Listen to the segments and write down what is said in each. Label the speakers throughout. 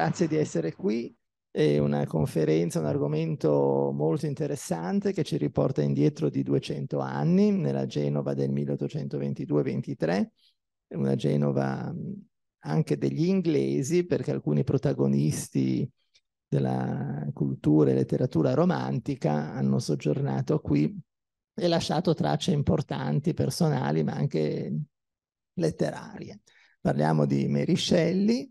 Speaker 1: grazie di essere qui. È una conferenza, un argomento molto interessante che ci riporta indietro di 200 anni, nella Genova del 1822-23, una Genova anche degli inglesi, perché alcuni protagonisti della cultura e letteratura romantica hanno soggiornato qui e lasciato tracce importanti personali ma anche letterarie. Parliamo di Mary Shelley,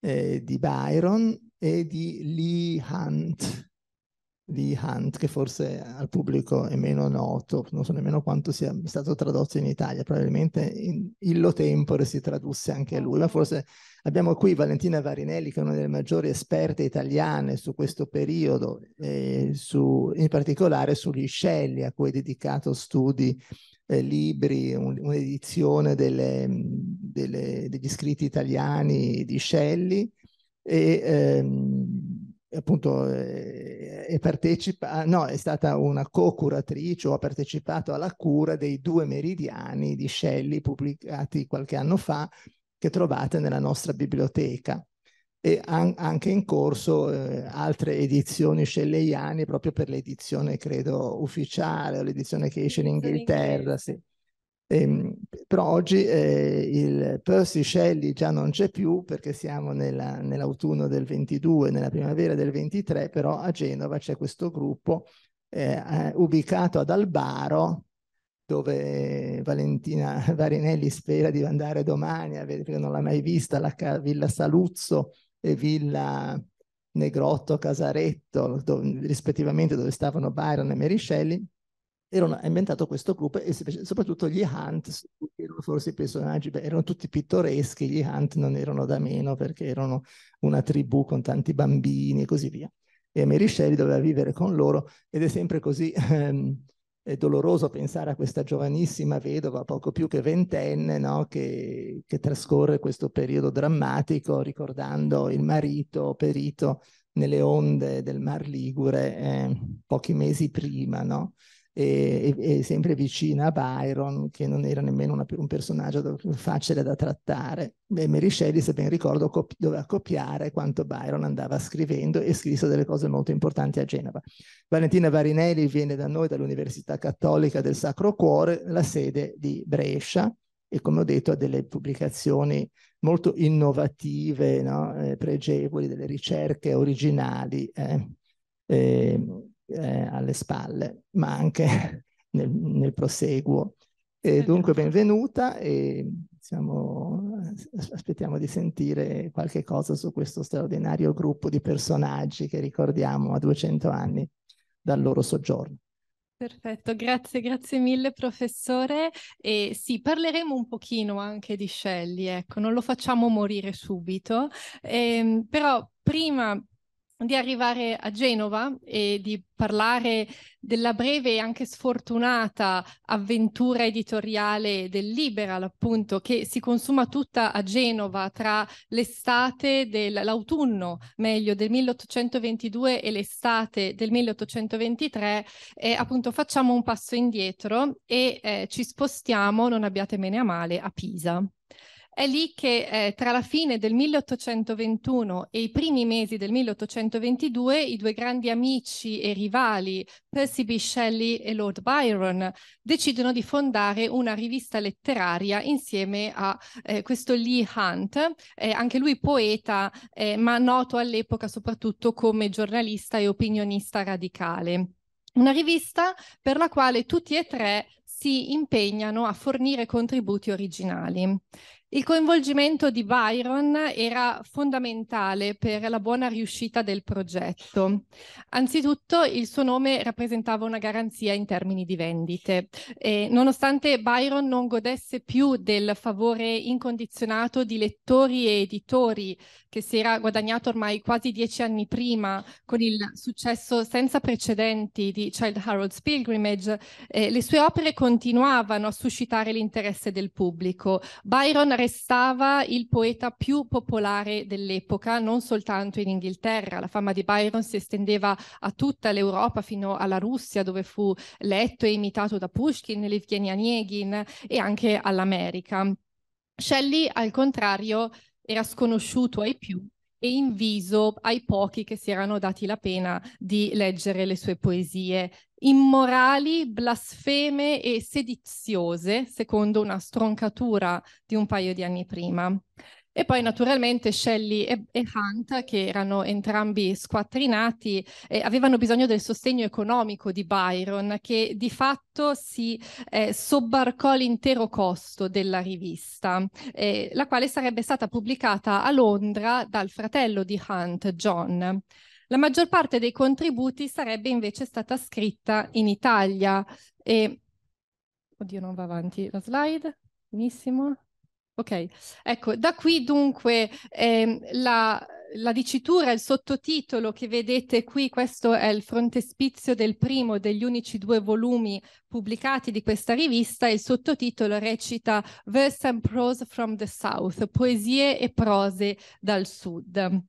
Speaker 1: eh, di Byron e di Lee Hunt di Hunt che forse al pubblico è meno noto, non so nemmeno quanto sia stato tradotto in Italia, probabilmente in illo tempore si tradusse anche lui. Ma forse abbiamo qui Valentina Varinelli che è una delle maggiori esperte italiane su questo periodo, su, in particolare sugli scelli a cui è dedicato studi, eh, libri, un, un'edizione delle, delle, degli scritti italiani di scelli e ehm, appunto eh, partecipa, ah, no, è stata una co-curatrice o ha partecipato alla cura dei due meridiani di Shelley pubblicati qualche anno fa che trovate nella nostra biblioteca e an anche in corso eh, altre edizioni scelleiane proprio per l'edizione credo ufficiale o l'edizione che esce in Inghilterra. Sì. Ehm, però oggi eh, il Percy Shelley già non c'è più perché siamo nell'autunno del 22, nella primavera del 23, però a Genova c'è questo gruppo eh, eh ubicato ad Albaro, dove Valentina Varinelli spera di andare domani perché non l'ha mai vista, la Villa Saluzzo e Villa Negrotto Casaretto, dove, rispettivamente dove stavano Byron e Mary Shelley erano inventato questo gruppo e soprattutto gli Hunt erano forse i personaggi, beh, erano tutti pittoreschi, gli Hunt non erano da meno perché erano una tribù con tanti bambini e così via. E Mary Shelley doveva vivere con loro ed è sempre così ehm, è doloroso pensare a questa giovanissima vedova, poco più che ventenne, no? che, che trascorre questo periodo drammatico ricordando il marito perito nelle onde del Mar Ligure eh, pochi mesi prima, no? e, e, sempre vicina a Byron, che non era nemmeno una, un personaggio facile da trattare. Beh, Mary Shelley, se ben ricordo, cop- doveva copiare quanto Byron andava scrivendo e scrisse delle cose molto importanti a Genova. Valentina Varinelli viene da noi dall'Università Cattolica del Sacro Cuore, la sede di Brescia, e come ho detto ha delle pubblicazioni molto innovative, no? eh, pregevoli, delle ricerche originali. Eh. Eh, eh, alle spalle, ma anche nel, nel proseguo. E dunque benvenuta e siamo, aspettiamo di sentire qualche cosa su questo straordinario gruppo di personaggi che ricordiamo a 200 anni dal loro soggiorno.
Speaker 2: Perfetto, grazie, grazie mille professore. E sì, parleremo un pochino anche di Shelley, ecco, non lo facciamo morire subito, ehm, però prima di arrivare a Genova e di parlare della breve e anche sfortunata avventura editoriale del Liberal, appunto, che si consuma tutta a Genova tra l'estate dell'autunno, meglio, del 1822 e l'estate del 1823. Eh, appunto, facciamo un passo indietro e eh, ci spostiamo, non abbiate bene a male, a Pisa. È lì che eh, tra la fine del 1821 e i primi mesi del 1822 i due grandi amici e rivali, Percy B. Shelley e Lord Byron, decidono di fondare una rivista letteraria insieme a eh, questo Lee Hunt, eh, anche lui poeta, eh, ma noto all'epoca soprattutto come giornalista e opinionista radicale. Una rivista per la quale tutti e tre si impegnano a fornire contributi originali. Il coinvolgimento di Byron era fondamentale per la buona riuscita del progetto. Anzitutto il suo nome rappresentava una garanzia in termini di vendite. E nonostante Byron non godesse più del favore incondizionato di lettori e editori che si era guadagnato ormai quasi dieci anni prima con il successo senza precedenti di Child Harold's Pilgrimage, eh, le sue opere continuavano a suscitare l'interesse del pubblico. Byron restava il poeta più popolare dell'epoca, non soltanto in Inghilterra. La fama di Byron si estendeva a tutta l'Europa fino alla Russia, dove fu letto e imitato da Pushkin, Levgeny Onegin e anche all'America. Shelley, al contrario, era sconosciuto ai più e inviso ai pochi che si erano dati la pena di leggere le sue poesie immorali, blasfeme e sediziose, secondo una stroncatura di un paio di anni prima. E poi naturalmente Shelley e, e Hunt, che erano entrambi squattrinati, eh, avevano bisogno del sostegno economico di Byron, che di fatto si eh, sobbarcò l'intero costo della rivista, eh, la quale sarebbe stata pubblicata a Londra dal fratello di Hunt, John. La maggior parte dei contributi sarebbe invece stata scritta in Italia. E... Oddio, non va avanti la slide. Benissimo. Ok, ecco, da qui dunque ehm, la, la dicitura, il sottotitolo che vedete qui, questo è il frontespizio del primo degli unici due volumi pubblicati di questa rivista, il sottotitolo recita Verse and Prose from the South, poesie e prose dal sud.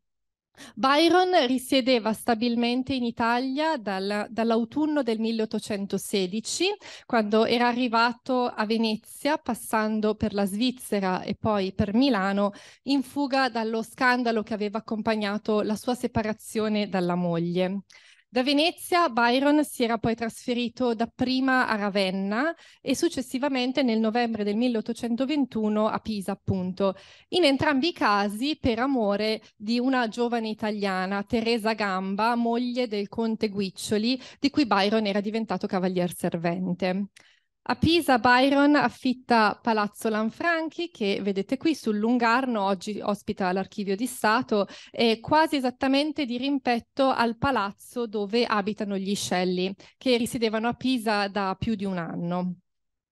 Speaker 2: Byron risiedeva stabilmente in Italia dal, dall'autunno del 1816, quando era arrivato a Venezia, passando per la Svizzera e poi per Milano, in fuga dallo scandalo che aveva accompagnato la sua separazione dalla moglie. Da Venezia Byron si era poi trasferito dapprima a Ravenna e successivamente nel novembre del 1821 a Pisa, appunto. In entrambi i casi per amore di una giovane italiana, Teresa Gamba, moglie del conte Guiccioli, di cui Byron era diventato cavalier servente. A Pisa Byron affitta Palazzo Lanfranchi che vedete qui sul Lungarno, oggi ospita l'Archivio di Stato, e quasi esattamente di rimpetto al palazzo dove abitano gli Scelli che risiedevano a Pisa da più di un anno.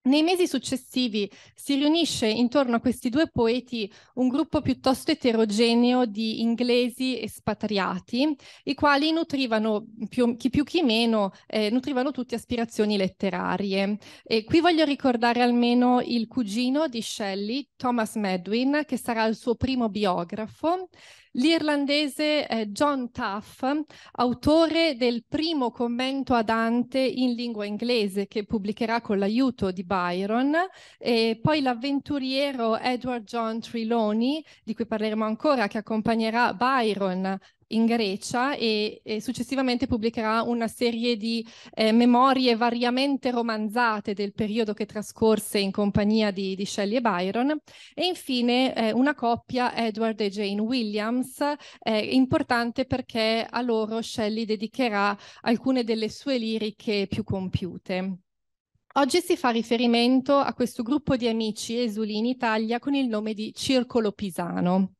Speaker 2: Nei mesi successivi si riunisce intorno a questi due poeti un gruppo piuttosto eterogeneo di inglesi espatriati, i quali nutrivano, più, chi più chi meno, eh, nutrivano tutte aspirazioni letterarie. E qui voglio ricordare almeno il cugino di Shelley, Thomas Medwin, che sarà il suo primo biografo, l'irlandese John Tuff, autore del primo commento a Dante in lingua inglese che pubblicherà con l'aiuto di Byron, e poi l'avventuriero Edward John Trelawney, di cui parleremo ancora, che accompagnerà Byron in Grecia e, e, successivamente pubblicherà una serie di eh, memorie variamente romanzate del periodo che trascorse in compagnia di, di Shelley e Byron e infine eh, una coppia Edward e Jane Williams eh, importante perché a loro Shelley dedicherà alcune delle sue liriche più compiute. Oggi si fa riferimento a questo gruppo di amici esuli in Italia con il nome di Circolo Pisano.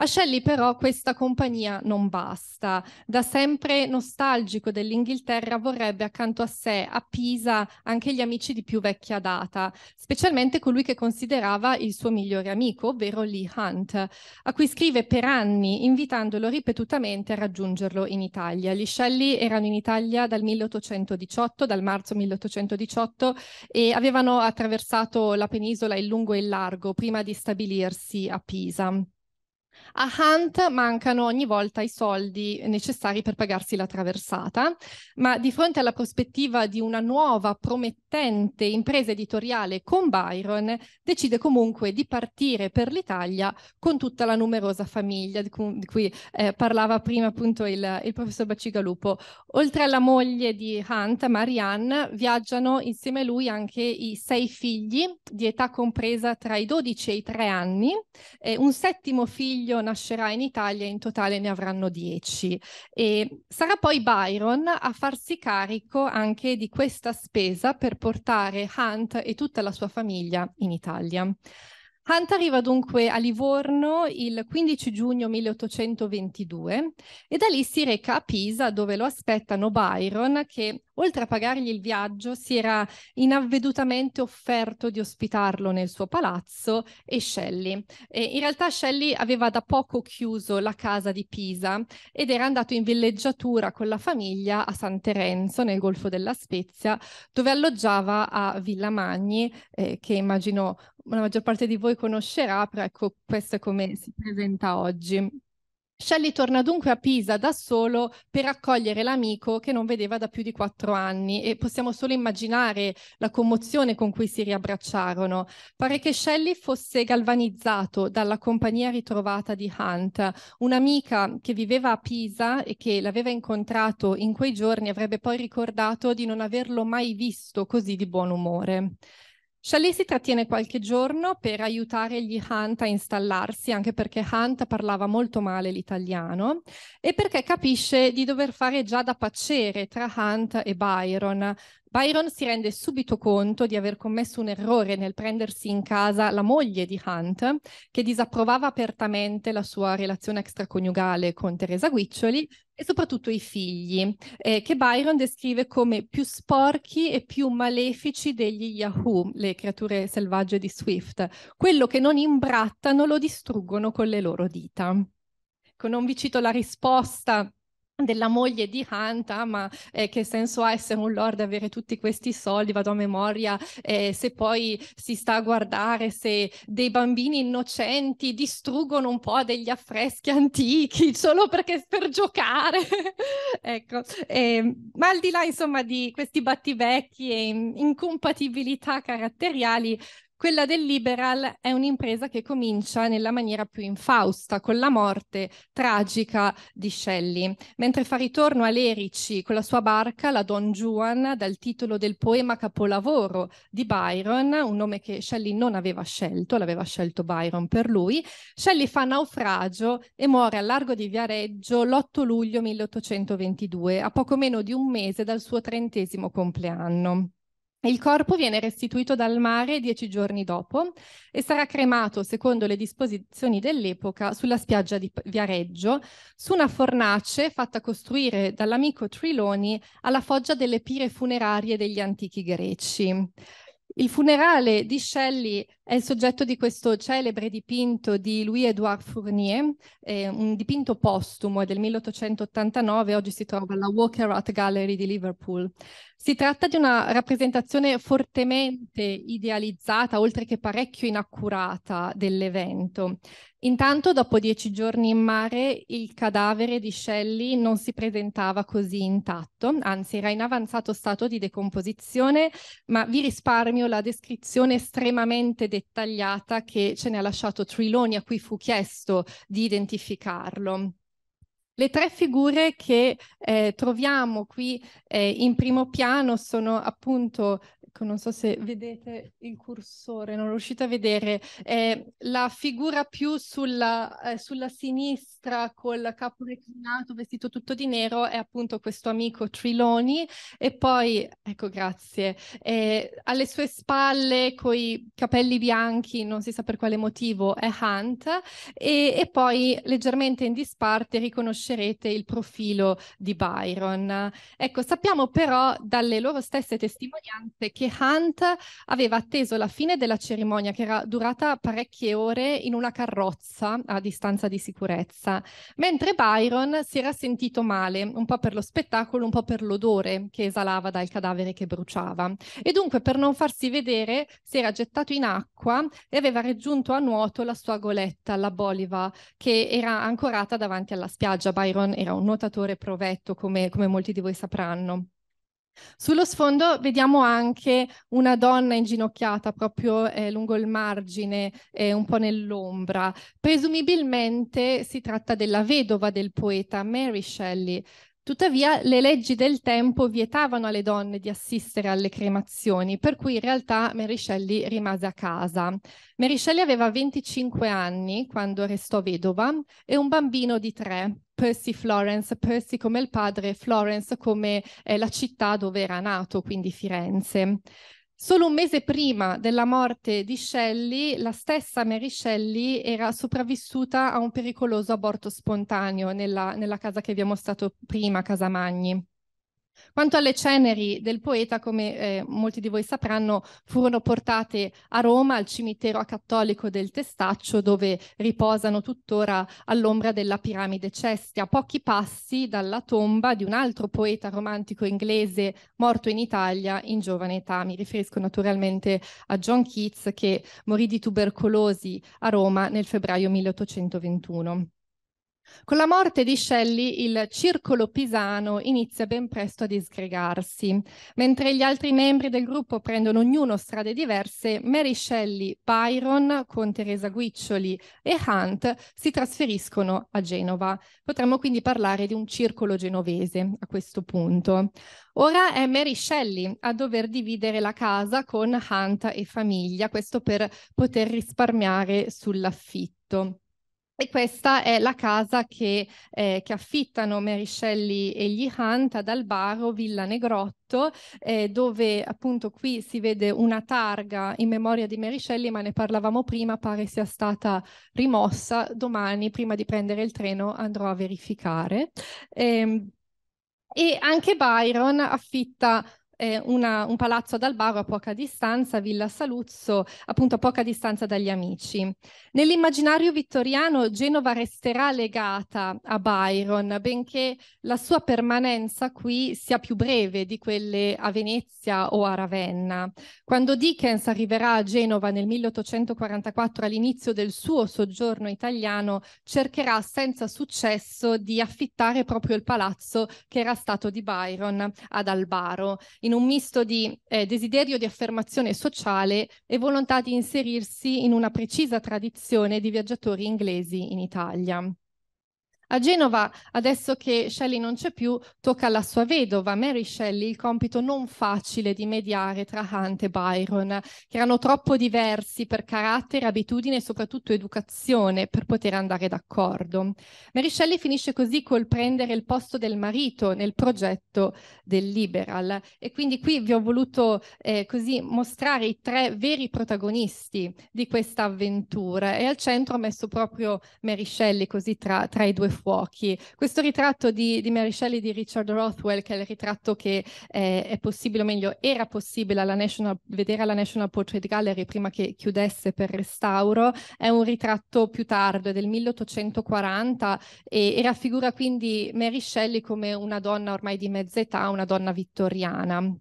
Speaker 2: A Shelley però questa compagnia non basta. Da sempre nostalgico dell'Inghilterra vorrebbe accanto a sé, a Pisa, anche gli amici di più vecchia data, specialmente colui che considerava il suo migliore amico, ovvero Lee Hunt, a cui scrive per anni invitandolo ripetutamente a raggiungerlo in Italia. Gli Shelley erano in Italia dal 1818, dal marzo 1818, e avevano attraversato la penisola in lungo e in largo prima di stabilirsi a Pisa. A Hunt mancano ogni volta i soldi necessari per pagarsi la traversata, ma di fronte alla prospettiva di una nuova promettente impresa editoriale con Byron, decide comunque di partire per l'Italia con tutta la numerosa famiglia di cui, eh, parlava prima appunto il, il professor Bacigalupo. Oltre alla moglie di Hunt, Marianne, viaggiano insieme a lui anche i sei figli di età compresa tra i 12 e i 3 anni, eh, un settimo figlio figlio nascerà in Italia e in totale ne avranno dieci. E sarà poi Byron a farsi carico anche di questa spesa per portare Hunt e tutta la sua famiglia in Italia. Hunt arriva dunque a Livorno il 15 giugno 1822 e da lì si reca a Pisa dove lo aspettano Byron che oltre a pagargli il viaggio si era inavvedutamente offerto di ospitarlo nel suo palazzo e Shelley. E in realtà Shelley aveva da poco chiuso la casa di Pisa ed era andato in villeggiatura con la famiglia a San Terenzo nel Golfo della Spezia dove alloggiava a Villa Magni eh, che immagino la maggior parte di voi conoscerà, però ecco, questo è come si presenta oggi. Shelley torna dunque a Pisa da solo per accogliere l'amico che non vedeva da più di quattro anni e possiamo solo immaginare la commozione con cui si riabbracciarono. Pare che Shelley fosse galvanizzato dalla compagnia ritrovata di Hunt, un'amica che viveva a Pisa e che l'aveva incontrato in quei giorni avrebbe poi ricordato di non averlo mai visto così di buon umore. Chalet si trattiene qualche giorno per aiutare gli Hunt a installarsi, anche perché Hunt parlava molto male l'italiano e perché capisce di dover fare già da pacere tra Hunt e Byron, Byron si rende subito conto di aver commesso un errore nel prendersi in casa la moglie di Hunt, che disapprovava apertamente la sua relazione extraconiugale con Teresa Guiccioli e soprattutto i figli, eh, che Byron descrive come più sporchi e più malefici degli Yahoo, le creature selvagge di Swift. Quello che non imbrattano lo distruggono con le loro dita. non vi cito la risposta della moglie di Hanta, ma eh, che senso ha essere un lord e avere tutti questi soldi, vado a memoria, eh, se poi si sta a guardare se dei bambini innocenti distruggono un po' degli affreschi antichi solo perché per giocare. ecco, eh, ma al di là insomma di questi battibecchi e incompatibilità caratteriali, quella del liberal è un'impresa che comincia nella maniera più infausta, con la morte tragica di Shelley, mentre fa ritorno a Lerici con la sua barca, la Don Juan, dal titolo del poema capolavoro di Byron, un nome che Shelley non aveva scelto, l'aveva scelto Byron per lui. Shelley fa naufragio e muore al largo di Viareggio l'8 luglio 1822, a poco meno di un mese dal suo trentesimo compleanno. Il corpo viene restituito dal mare dieci giorni dopo e sarà cremato, secondo le disposizioni dell'epoca, sulla spiaggia di Viareggio, su una fornace fatta costruire dall'amico Triloni alla foggia delle pire funerarie degli antichi greci. Il funerale di Shelley è il soggetto di questo celebre dipinto di Louis-Édouard Fournier, eh, un dipinto postumo del 1889, oggi si trova alla Walker Art Gallery di Liverpool. Si tratta di una rappresentazione fortemente idealizzata, oltre che parecchio inaccurata, dell'evento. Intanto, dopo dieci giorni in mare, il cadavere di Shelley non si presentava così intatto, anzi era in avanzato stato di decomposizione, ma vi risparmio la descrizione estremamente dettagliata dettagliata che ce ne ha lasciato Triloni a cui fu chiesto di identificarlo. Le tre figure che eh, troviamo qui eh, in primo piano sono appunto Ecco, non so se vedete il cursore, non riuscite a vedere, eh, la figura più sulla, eh, sulla sinistra col capo reclinato, vestito tutto di nero, è appunto questo amico Triloni e poi, ecco grazie, eh, alle sue spalle coi capelli bianchi, non si sa per quale motivo, è Hunt e, e poi leggermente in disparte riconoscerete il profilo di Byron. Ecco, sappiamo però dalle loro stesse testimonianze che Hunt aveva atteso la fine della cerimonia, che era durata parecchie ore, in una carrozza a distanza di sicurezza, mentre Byron si era sentito male, un po' per lo spettacolo, un po' per l'odore che esalava dal cadavere che bruciava. E dunque, per non farsi vedere, si era gettato in acqua e aveva raggiunto a nuoto la sua goletta, la Boliva, che era ancorata davanti alla spiaggia. Byron era un nuotatore provetto, come, come molti di voi sapranno. Sullo sfondo vediamo anche una donna inginocchiata proprio eh, lungo il margine, eh, un po' nell'ombra. Presumibilmente si tratta della vedova del poeta Mary Shelley, Tuttavia le leggi del tempo vietavano alle donne di assistere alle cremazioni, per cui in realtà Mary Shelley rimase a casa. Mary Shelley aveva 25 anni quando restò vedova e un bambino di tre, Percy Florence, Percy come il padre, Florence come eh, la città dove era nato, quindi Firenze. Solo un mese prima della morte di Shelley, la stessa Mary Shelley era sopravvissuta a un pericoloso aborto spontaneo nella, nella casa che vi ho mostrato prima, Casamagni. Quanto alle ceneri del poeta, come eh, molti di voi sapranno, furono portate a Roma al cimitero acattolico del Testaccio, dove riposano tuttora all'ombra della piramide Cestia, a pochi passi dalla tomba di un altro poeta romantico inglese morto in Italia in giovane età. Mi riferisco naturalmente a John Keats, che morì di tubercolosi a Roma nel febbraio 1821. Con la morte di Shelley il circolo pisano inizia ben presto a disgregarsi. Mentre gli altri membri del gruppo prendono ognuno strade diverse, Mary Shelley, Byron con Teresa Guiccioli e Hunt si trasferiscono a Genova. Potremmo quindi parlare di un circolo genovese a questo punto. Ora è Mary Shelley a dover dividere la casa con Hunt e famiglia, questo per poter risparmiare sull'affitto. E questa è la casa che, eh, che affittano Mary Shelley e gli Hunt ad Albaro, Villa Negrotto, eh, dove appunto qui si vede una targa in memoria di Mary Shelley, ma ne parlavamo prima, pare sia stata rimossa. Domani, prima di prendere il treno, andrò a verificare. Eh, e anche Byron affitta eh, una, un palazzo ad Albaro a poca distanza, Villa Saluzzo, appunto a poca distanza dagli amici. Nell'immaginario vittoriano Genova resterà legata a Byron, benché la sua permanenza qui sia più breve di quelle a Venezia o a Ravenna. Quando Dickens arriverà a Genova nel 1844 all'inizio del suo soggiorno italiano, cercherà senza successo di affittare proprio il palazzo che era stato di Byron ad Albaro in un misto di eh, desiderio di affermazione sociale e volontà di inserirsi in una precisa tradizione di viaggiatori inglesi in Italia. A Genova, adesso che Shelley non c'è più, tocca alla sua vedova, Mary Shelley, il compito non facile di mediare tra Hunt e Byron, che erano troppo diversi per carattere, abitudine e soprattutto educazione per poter andare d'accordo. Mary Shelley finisce così col prendere il posto del marito nel progetto del Liberal e quindi qui vi ho voluto eh, così mostrare i tre veri protagonisti di questa avventura e al centro ho messo proprio Mary Shelley così tra, tra i due fuochi. Questo ritratto di, di Mary Shelley di Richard Rothwell, che è il ritratto che eh, è possibile, o meglio, era possibile alla National, vedere alla National Portrait Gallery prima che chiudesse per restauro, è un ritratto più tardo, è del 1840 e, e raffigura quindi Mary Shelley come una donna ormai di mezza età, una donna vittoriana.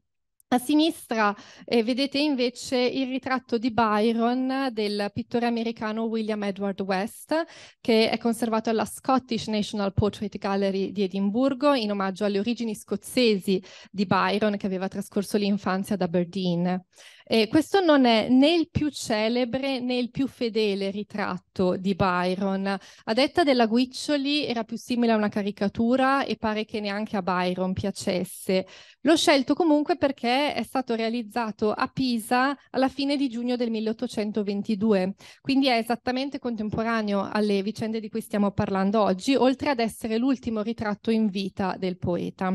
Speaker 2: A sinistra eh, vedete invece il ritratto di Byron del pittore americano William Edward West, che è conservato alla Scottish National Portrait Gallery di Edimburgo in omaggio alle origini scozzesi di Byron, che aveva trascorso l'infanzia ad Aberdeen. Eh, questo non è né il più celebre né il più fedele ritratto di Byron. A detta della Guiccioli era più simile a una caricatura e pare che neanche a Byron piacesse. L'ho scelto comunque perché è stato realizzato a Pisa alla fine di giugno del 1822, quindi è esattamente contemporaneo alle vicende di cui stiamo parlando oggi, oltre ad essere l'ultimo ritratto in vita del poeta.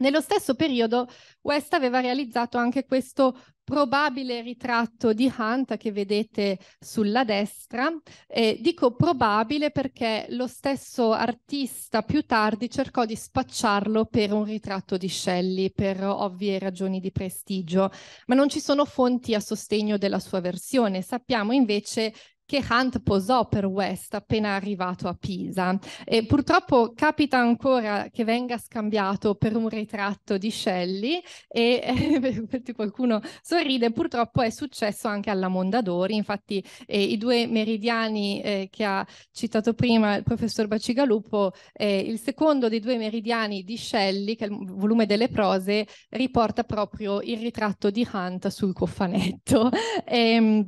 Speaker 2: Nello stesso periodo West aveva realizzato anche questo probabile ritratto di Hunt che vedete sulla destra. Eh, dico probabile perché lo stesso artista più tardi cercò di spacciarlo per un ritratto di Shelley per ovvie ragioni di prestigio, ma non ci sono fonti a sostegno della sua versione. Sappiamo invece che Hunt posò per West appena arrivato a Pisa e purtroppo capita ancora che venga scambiato per un ritratto di Shelley e eh, qualcuno sorride, purtroppo è successo anche alla Mondadori, infatti eh, i due meridiani eh, che ha citato prima il professor Bacigalupo, eh, il secondo dei due meridiani di Shelley, che è il volume delle prose, riporta proprio il ritratto di Hunt sul cofanetto. E, ehm,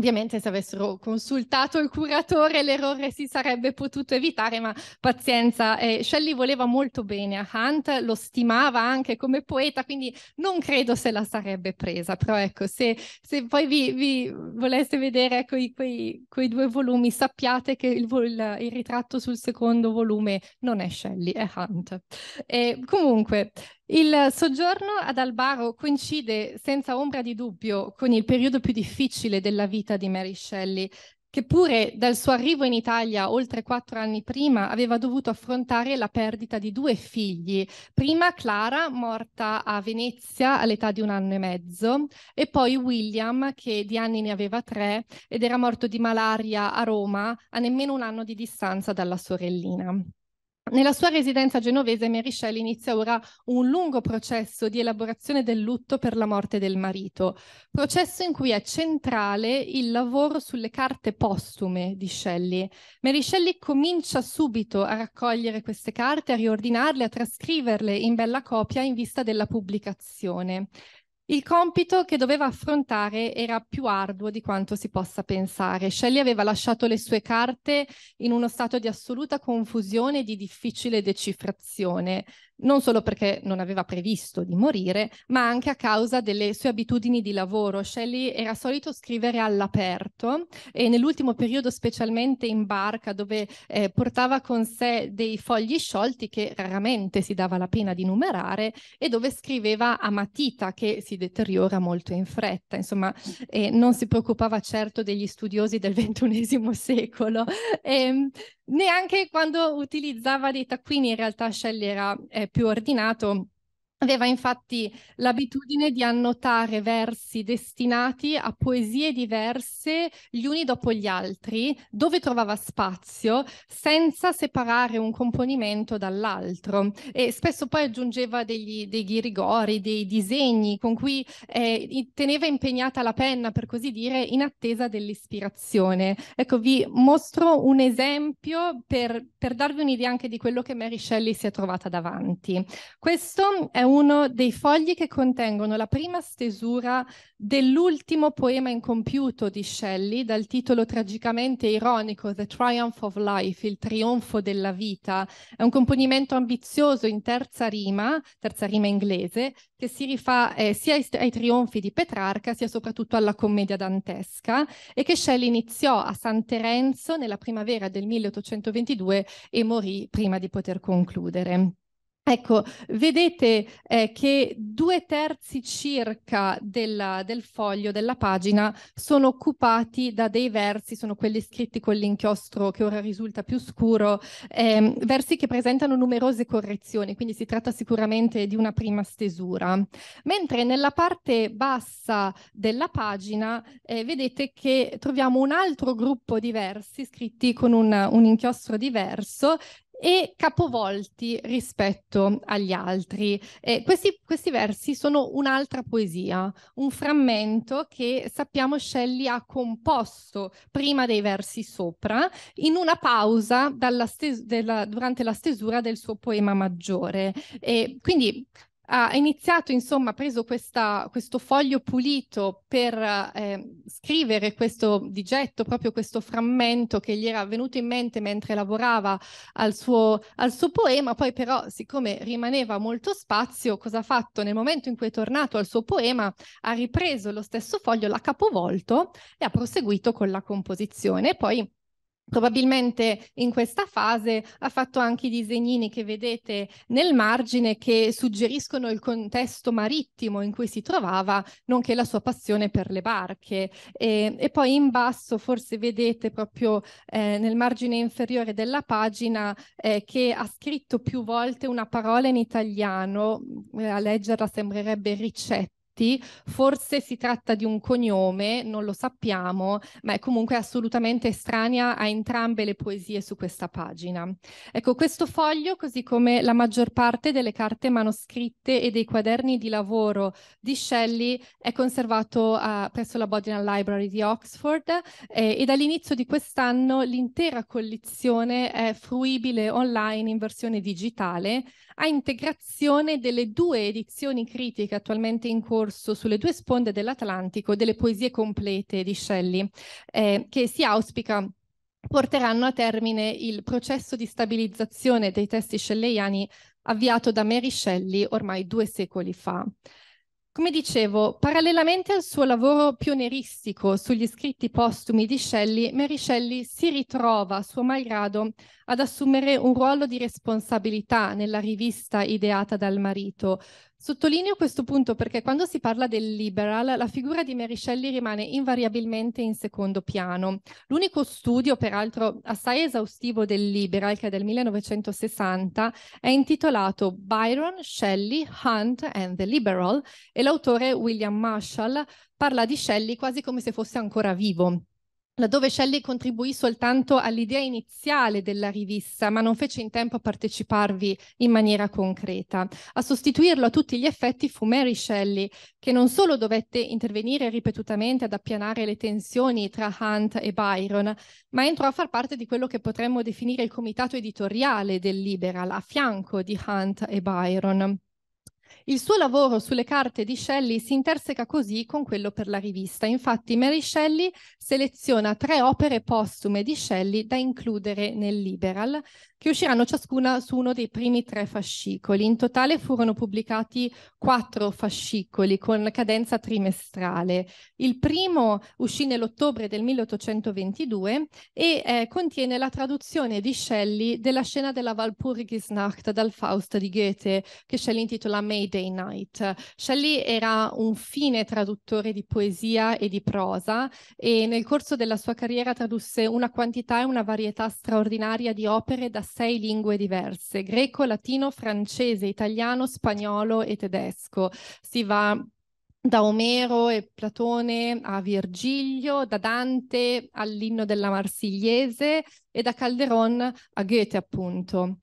Speaker 2: Ovviamente se avessero consultato il curatore l'errore si sarebbe potuto evitare, ma pazienza, eh, Shelley voleva molto bene a Hunt, lo stimava anche come poeta, quindi non credo se la sarebbe presa, però ecco, se, se poi vi, vi, voleste vedere ecco, i, quei, quei, due volumi, sappiate che il, il, il, ritratto sul secondo volume non è Shelley, è Hunt. E comunque, il soggiorno ad Albaro coincide senza ombra di dubbio con il periodo più difficile della vita di Mary Shelley, che pure dal suo arrivo in Italia oltre quattro anni prima aveva dovuto affrontare la perdita di due figli, prima Clara morta a Venezia all'età di un anno e mezzo e poi William che di anni ne aveva tre ed era morto di malaria a Roma a nemmeno un anno di distanza dalla sorellina. Nella sua residenza genovese Mary Shelley inizia ora un lungo processo di elaborazione del lutto per la morte del marito, processo in cui è centrale il lavoro sulle carte postume di Shelley. Mary Shelley comincia subito a raccogliere queste carte, a riordinarle, a trascriverle in bella copia in vista della pubblicazione. Il compito che doveva affrontare era più arduo di quanto si possa pensare. Shelley aveva lasciato le sue carte in uno stato di assoluta confusione e di difficile decifrazione non solo perché non aveva previsto di morire, ma anche a causa delle sue abitudini di lavoro. Shelley era solito scrivere all'aperto e nell'ultimo periodo specialmente in barca dove eh, portava con sé dei fogli sciolti che raramente si dava la pena di numerare e dove scriveva a matita che si deteriora molto in fretta. Insomma, eh, non si preoccupava certo degli studiosi del XXI secolo. E, ehm, neanche quando utilizzava dei taccuini in realtà Shelley era eh, più ordinato Aveva infatti l'abitudine di annotare versi destinati a poesie diverse gli uni dopo gli altri, dove trovava spazio, senza separare un componimento dall'altro. E spesso poi aggiungeva degli, degli rigori, dei disegni con cui eh, teneva impegnata la penna, per così dire, in attesa dell'ispirazione. Ecco, vi mostro un esempio per, per darvi un'idea anche di quello che Mary Shelley si è trovata davanti. Questo è un uno dei fogli che contengono la prima stesura dell'ultimo poema incompiuto di Shelley, dal titolo tragicamente ironico The Triumph of Life, il trionfo della vita. È un componimento ambizioso in terza rima, terza rima inglese, che si rifà eh, sia ai, ai trionfi di Petrarca sia soprattutto alla commedia dantesca e che Shelley iniziò a San Terenzo nella primavera del 1822 e morì prima di poter concludere. Ecco, vedete eh, che due terzi circa della, del foglio, della pagina, sono occupati da dei versi, sono quelli scritti con l'inchiostro che ora risulta più scuro, eh, versi che presentano numerose correzioni, quindi si tratta sicuramente di una prima stesura. Mentre nella parte bassa della pagina eh, vedete che troviamo un altro gruppo di versi scritti con un, un inchiostro diverso e capovolti rispetto agli altri. Eh, questi, questi, versi sono un'altra poesia, un frammento che sappiamo Shelley ha composto prima dei versi sopra, in una pausa stes- della, durante la stesura del suo poema maggiore. Eh, quindi ha iniziato, insomma, ha preso questa, questo foglio pulito per eh, scrivere questo digetto, proprio questo frammento che gli era venuto in mente mentre lavorava al suo, al suo poema, poi però siccome rimaneva molto spazio, cosa ha fatto? Nel momento in cui è tornato al suo poema, ha ripreso lo stesso foglio, l'ha capovolto e ha proseguito con la composizione. Poi probabilmente in questa fase ha fatto anche i disegnini che vedete nel margine che suggeriscono il contesto marittimo in cui si trovava, nonché la sua passione per le barche. E, e poi in basso forse vedete proprio eh, nel margine inferiore della pagina eh, che ha scritto più volte una parola in italiano, eh, a leggerla sembrerebbe ricetta tutti, forse si tratta di un cognome, non lo sappiamo, ma è comunque assolutamente estranea a entrambe le poesie su questa pagina. Ecco, questo foglio, così come la maggior parte delle carte manoscritte e dei quaderni di lavoro di Shelley, è conservato uh, presso la Bodleian Library di Oxford eh, e dall'inizio di quest'anno l'intera collezione è fruibile online in versione digitale a integrazione delle due edizioni critiche attualmente in corso sulle due sponde dell'Atlantico delle poesie complete di Shelley, eh, che si auspica porteranno a termine il processo di stabilizzazione dei testi scelleiani avviato da Mary Shelley ormai due secoli fa. Come dicevo, parallelamente al suo lavoro pionieristico sugli scritti postumi di Shelley, Mary Shelley si ritrova, suo malgrado, ad assumere un ruolo di responsabilità nella rivista ideata dal marito, Sottolineo questo punto perché quando si parla del liberal la figura di Mary Shelley rimane invariabilmente in secondo piano. L'unico studio, peraltro assai esaustivo del liberal, che è del 1960, è intitolato Byron, Shelley, Hunt and the Liberal e l'autore William Marshall parla di Shelley quasi come se fosse ancora vivo laddove Shelley contribuì soltanto all'idea iniziale della rivista, ma non fece in tempo a parteciparvi in maniera concreta. A sostituirlo a tutti gli effetti fu Mary Shelley, che non solo dovette intervenire ripetutamente ad appianare le tensioni tra Hunt e Byron, ma entrò a far parte di quello che potremmo definire il comitato editoriale del Liberal, a fianco di Hunt e Byron. Il suo lavoro sulle carte di Shelley si interseca così con quello per la rivista. Infatti Mary Shelley seleziona tre opere postume di Shelley da includere nel Liberal, che usciranno ciascuna su uno dei primi tre fascicoli. In totale furono pubblicati quattro fascicoli con cadenza trimestrale. Il primo uscì nell'ottobre del 1822 e eh, contiene la traduzione di Shelley della scena della Walpurgisnacht dal Faust di Goethe, che Shelley intitola Mayday Night. Shelley era un fine traduttore di poesia e di prosa e nel corso della sua carriera tradusse una quantità e una varietà straordinaria di opere da sei lingue diverse, greco, latino, francese, italiano, spagnolo e tedesco. Si va da Omero e Platone a Virgilio, da Dante all'inno della Marsigliese e da Calderon a Goethe, appunto.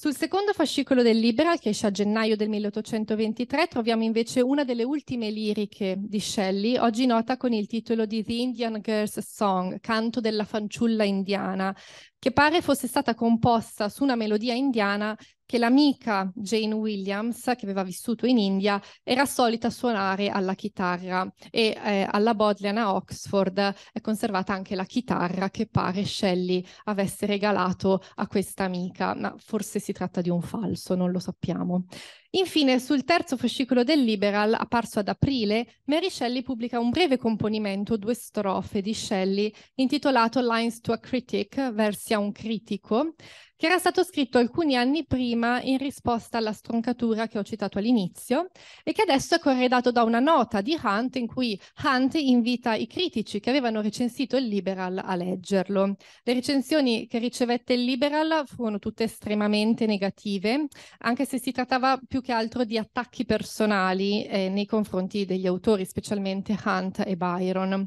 Speaker 2: Sul secondo fascicolo del Liberal, che esce a gennaio del 1823, troviamo invece una delle ultime liriche di Shelley, oggi nota con il titolo di The Indian Girl's Song, Canto della fanciulla indiana, che pare fosse stata composta su una melodia indiana che l'amica Jane Williams, che aveva vissuto in India, era solita suonare alla chitarra e eh, alla Bodleian a Oxford è conservata anche la chitarra che pare Shelley avesse regalato a questa amica, ma forse si tratta di un falso, non lo sappiamo. Infine, sul terzo fascicolo del Liberal, apparso ad aprile, Mary Shelley pubblica un breve componimento, due strofe di Shelley, intitolato Lines to a Critic, versi a un critico, che era stato scritto alcuni anni prima in risposta alla stroncatura che ho citato all'inizio e che adesso è corredato da una nota di Hunt in cui Hunt invita i critici che avevano recensito il Liberal a leggerlo. Le recensioni che ricevette il Liberal furono tutte estremamente negative, anche se si trattava più più che altro di attacchi personali eh, nei confronti degli autori, specialmente Hunt e Byron.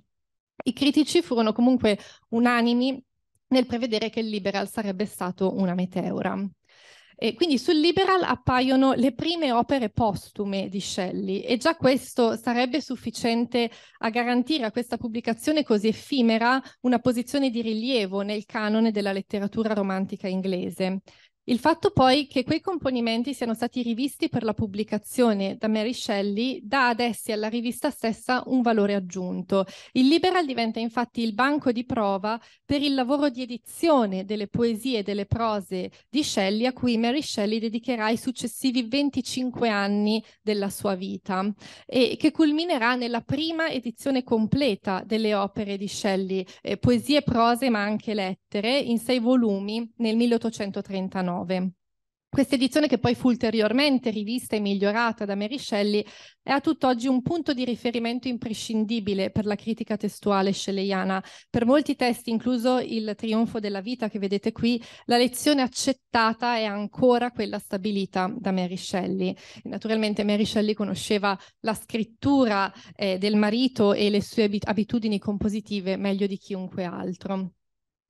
Speaker 2: I critici furono comunque unanimi nel prevedere che il liberal sarebbe stato una meteora. E quindi sul liberal appaiono le prime opere postume di Shelley e già questo sarebbe sufficiente a garantire a questa pubblicazione così effimera una posizione di rilievo nel canone della letteratura romantica inglese. Il fatto poi che quei componimenti siano stati rivisti per la pubblicazione da Mary Shelley dà ad essi alla rivista stessa un valore aggiunto. Il Liberal diventa infatti il banco di prova per il lavoro di edizione delle poesie e delle prose di Shelley a cui Mary Shelley dedicherà i successivi 25 anni della sua vita e che culminerà nella prima edizione completa delle opere di Shelley, eh, poesie, prose ma anche lettere, in sei volumi nel 1839. 19. Questa edizione, che poi fu ulteriormente rivista e migliorata da Mary Shelley, è a tutt'oggi un punto di riferimento imprescindibile per la critica testuale scelleiana. Per molti testi, incluso Il trionfo della vita che vedete qui, la lezione accettata è ancora quella stabilita da Mary Shelley. Naturalmente Mary Shelley conosceva la scrittura eh, del marito e le sue abitudini compositive meglio di chiunque altro.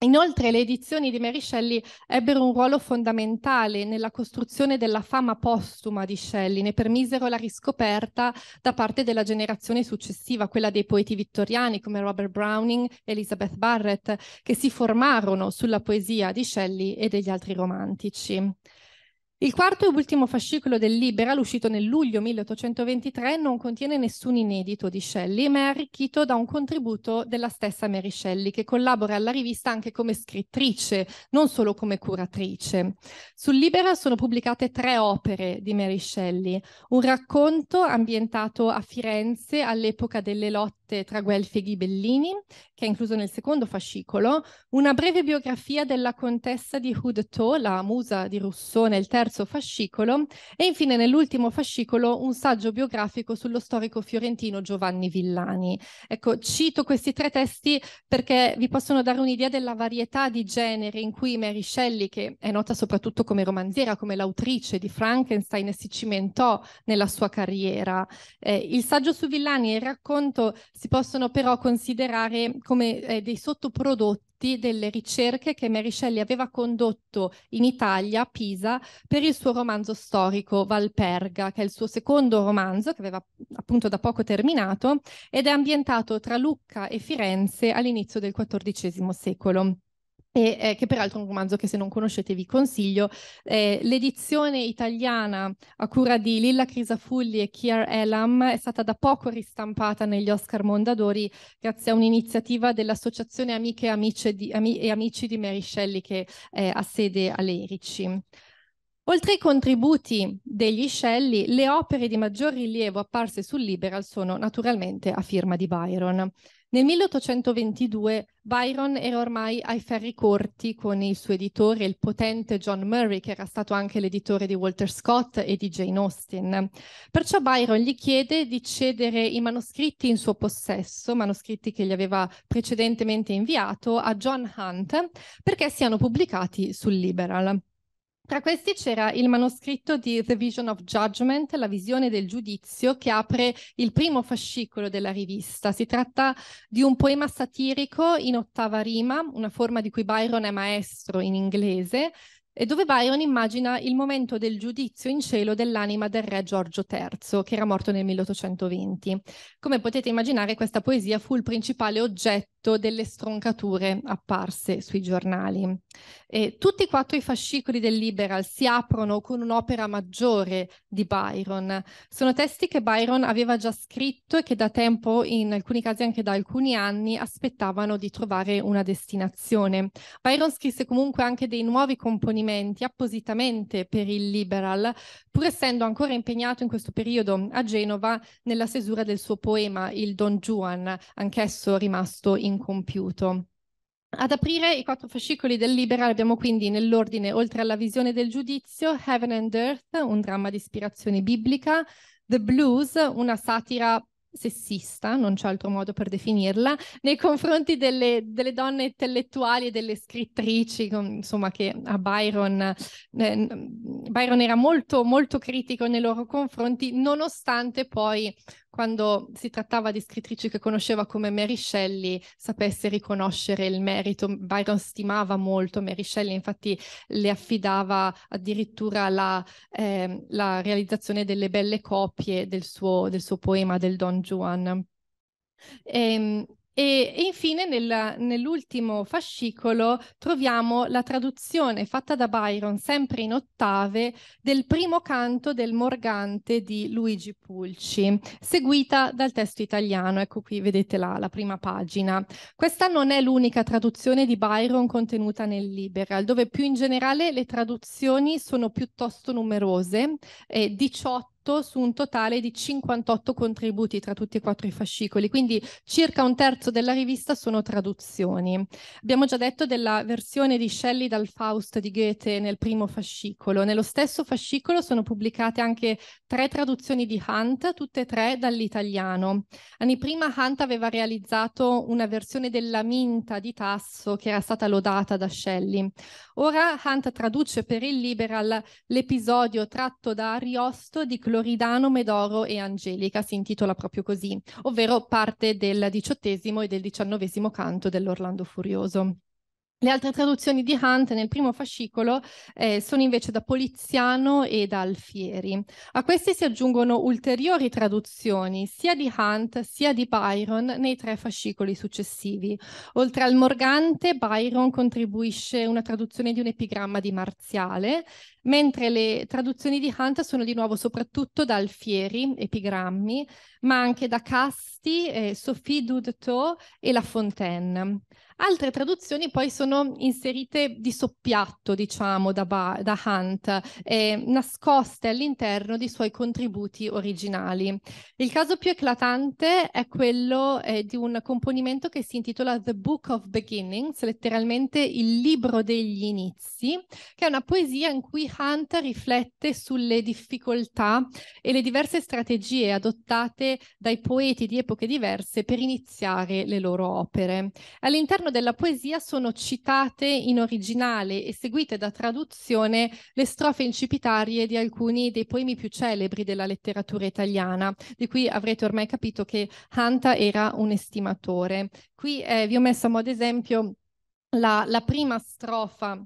Speaker 2: Inoltre le edizioni di Mary Shelley ebbero un ruolo fondamentale nella costruzione della fama postuma di Shelley, ne permisero la riscoperta da parte della generazione successiva, quella dei poeti vittoriani come Robert Browning e Elizabeth Barrett, che si formarono sulla poesia di Shelley e degli altri romantici. Il quarto e ultimo fascicolo del Libera, uscito nel luglio 1823, non contiene nessun inedito di Shelley, ma è arricchito da un contributo della stessa Mary Shelley, che collabora alla rivista anche come scrittrice, non solo come curatrice. Sul Libera sono pubblicate tre opere di Mary Shelley, un racconto ambientato a Firenze all'epoca delle lotte Giuseppe tra Guelfi e Ghibellini, che è incluso nel secondo fascicolo, una breve biografia della contessa di Houdetot, la musa di Rousseau, nel terzo fascicolo, e infine nell'ultimo fascicolo un saggio biografico sullo storico fiorentino Giovanni Villani. Ecco, cito questi tre testi perché vi possono dare un'idea della varietà di generi in cui Mary Shelley, che è nota soprattutto come romanziera, come l'autrice di Frankenstein, si cimentò nella sua carriera. Eh, il saggio su Villani e il racconto si possono però considerare come eh, dei sottoprodotti delle ricerche che Mary Shelley aveva condotto in Italia, a Pisa, per il suo romanzo storico Valperga, che è il suo secondo romanzo che aveva appunto da poco terminato ed è ambientato tra Lucca e Firenze all'inizio del XIV secolo e, eh, che peraltro è un romanzo che se non conoscete vi consiglio. Eh, l'edizione italiana a cura di Lilla Crisafulli e Kier Elam è stata da poco ristampata negli Oscar Mondadori grazie a un'iniziativa dell'Associazione Amiche e, di, Ami, e Amici di Mary Shelley che eh, ha sede a Lerici. Oltre ai contributi degli Shelley, le opere di maggior rilievo apparse sul Liberal sono naturalmente a firma di Byron. Nel 1822 Byron era ormai ai ferri corti con il suo editore, il potente John Murray, che era stato anche l'editore di Walter Scott e di Jane Austen. Perciò Byron gli chiede di cedere i manoscritti in suo possesso, manoscritti che gli aveva precedentemente inviato, a John Hunt perché siano pubblicati sul Liberal. Tra questi c'era il manoscritto di The Vision of Judgment, la visione del giudizio, che apre il primo fascicolo della rivista. Si tratta di un poema satirico in ottava rima, una forma di cui Byron è maestro in inglese, e dove Byron immagina il momento del giudizio in cielo dell'anima del re Giorgio III, che era morto nel 1820. Come potete immaginare, questa poesia fu il principale oggetto delle stroncature apparse sui giornali. E tutti e quattro i fascicoli del Liberal si aprono con un'opera maggiore di Byron. Sono testi che Byron aveva già scritto e che da tempo, in alcuni casi anche da alcuni anni, aspettavano di trovare una destinazione. Byron scrisse comunque anche dei nuovi componenti rifornimenti appositamente per il liberal, pur essendo ancora impegnato in questo periodo a Genova nella stesura del suo poema Il Don Juan, anch'esso rimasto incompiuto. Ad aprire i quattro fascicoli del Liberal abbiamo quindi nell'ordine, oltre alla visione del giudizio, Heaven and Earth, un dramma di ispirazione biblica, The Blues, una satira sessista, non c'è altro modo per definirla, nei confronti delle, delle donne intellettuali e delle scrittrici, insomma, che a Byron, eh, Byron era molto, molto critico nei loro confronti, nonostante poi quando si trattava di scrittrici che conosceva come Mary Shelley, sapesse riconoscere il merito. Byron stimava molto Mary Shelley, infatti le affidava addirittura la, eh, la realizzazione delle belle copie del suo, del suo poema del Don Juan. E, ehm, e, e, infine nel, nell'ultimo fascicolo troviamo la traduzione fatta da Byron, sempre in ottave, del primo canto del Morgante di Luigi Pulci, seguita dal testo italiano. Ecco qui vedete la, la prima pagina. Questa non è l'unica traduzione di Byron contenuta nel Liberal, dove più in generale le traduzioni sono piuttosto numerose, eh, 18 su un totale di 58 contributi tra tutti e quattro i fascicoli, quindi circa un terzo della rivista sono traduzioni. Abbiamo già detto della versione di Shelley dal Faust di Goethe nel primo fascicolo. Nello stesso fascicolo sono pubblicate anche tre traduzioni di Hunt, tutte e tre dall'italiano. Anni prima Hunt aveva realizzato una versione della Minta di Tasso che era stata lodata da Shelley. Ora Hunt traduce per il Liberal l'episodio tratto da Ariosto di Cloridano, Medoro e Angelica, si intitola proprio così, ovvero parte del diciottesimo e del diciannovesimo canto dell'Orlando Furioso. Le altre traduzioni di Hunt nel primo fascicolo eh, sono invece da Poliziano e da Alfieri. A questi si aggiungono ulteriori traduzioni sia di Hunt sia di Byron nei tre fascicoli successivi. Oltre al Morgante, Byron contribuisce una traduzione di un epigramma di Marziale, mentre le traduzioni di Hunt sono di nuovo soprattutto da Alfieri, epigrammi, ma anche da Casti, eh, Sophie Dudetot e La Fontaine. Altre traduzioni poi sono inserite di soppiatto, diciamo, da, ba- da Hunt, eh, nascoste all'interno dei suoi contributi originali. Il caso più eclatante è quello eh, di un componimento che si intitola The Book of Beginnings, letteralmente il libro degli inizi, che è una poesia in cui Hunt riflette sulle difficoltà e le diverse strategie adottate dai poeti di epoche diverse per iniziare le loro opere. All'interno della poesia sono citate in originale e seguite da traduzione le strofe incipitarie di alcuni dei poemi più celebri della letteratura italiana, di cui avrete ormai capito che Hunt era un estimatore. Qui eh, vi ho messo ad esempio la, la prima strofa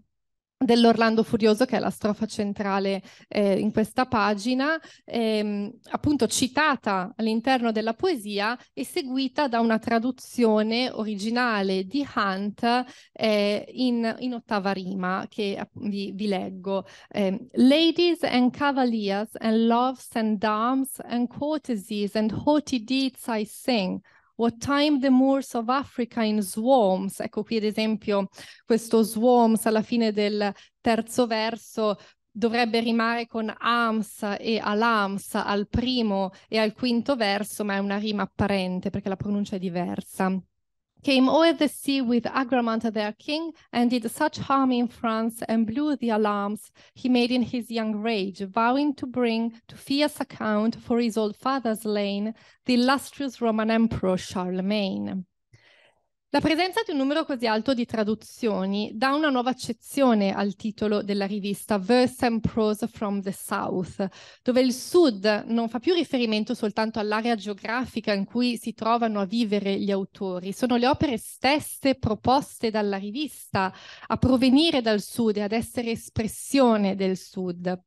Speaker 2: dell'Orlando Furioso, che è la strofa centrale eh, in questa pagina, ehm, appunto citata all'interno della poesia e seguita da una traduzione originale di Hunt eh, in, in, ottava rima, che vi, vi leggo. Eh, Ladies and cavaliers and loves and dams and courtesies and haughty deeds I sing – What time the moors of Africa in swarms? Ecco qui ad esempio questo swarms alla fine del terzo verso dovrebbe rimare con AMS e ALAMS al primo e al quinto verso, ma è una rima apparente perché la pronuncia è diversa. came over the sea with Agramanta their king, and did such harm in France and blew the alarms he made in his young rage, vowing to bring to fierce account for his old father's slain the illustrious Roman emperor Charlemagne. La presenza di un numero così alto di traduzioni dà una nuova accezione al titolo della rivista Verse and Prose from the South, dove il Sud non fa più riferimento soltanto all'area geografica in cui si trovano a vivere gli autori, sono le opere stesse proposte dalla rivista a provenire dal Sud e ad essere espressione del Sud.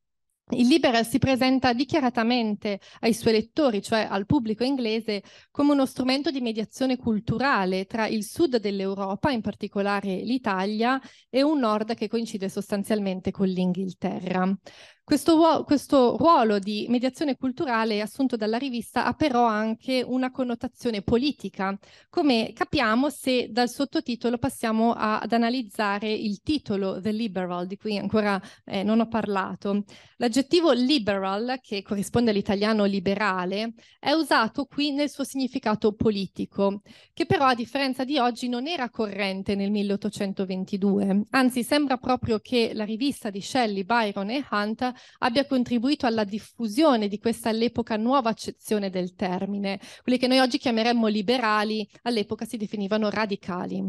Speaker 2: Il Liberal si presenta dichiaratamente ai suoi lettori, cioè al pubblico inglese, come uno strumento di mediazione culturale tra il sud dell'Europa, in particolare l'Italia, e un nord che coincide sostanzialmente con l'Inghilterra. Questo, questo ruolo di mediazione culturale assunto dalla rivista ha però anche una connotazione politica, come capiamo se dal sottotitolo passiamo a, ad analizzare il titolo The Liberal, di cui ancora eh, non ho parlato. L'aggettivo liberal, che corrisponde all'italiano liberale, è usato qui nel suo significato politico, che però a differenza di oggi non era corrente nel 1822, anzi sembra proprio che la rivista di Shelley, Byron e Hunt abbia contribuito alla diffusione di questa all'epoca nuova accezione del termine. Quelli che noi oggi chiameremmo liberali, all'epoca si definivano radicali.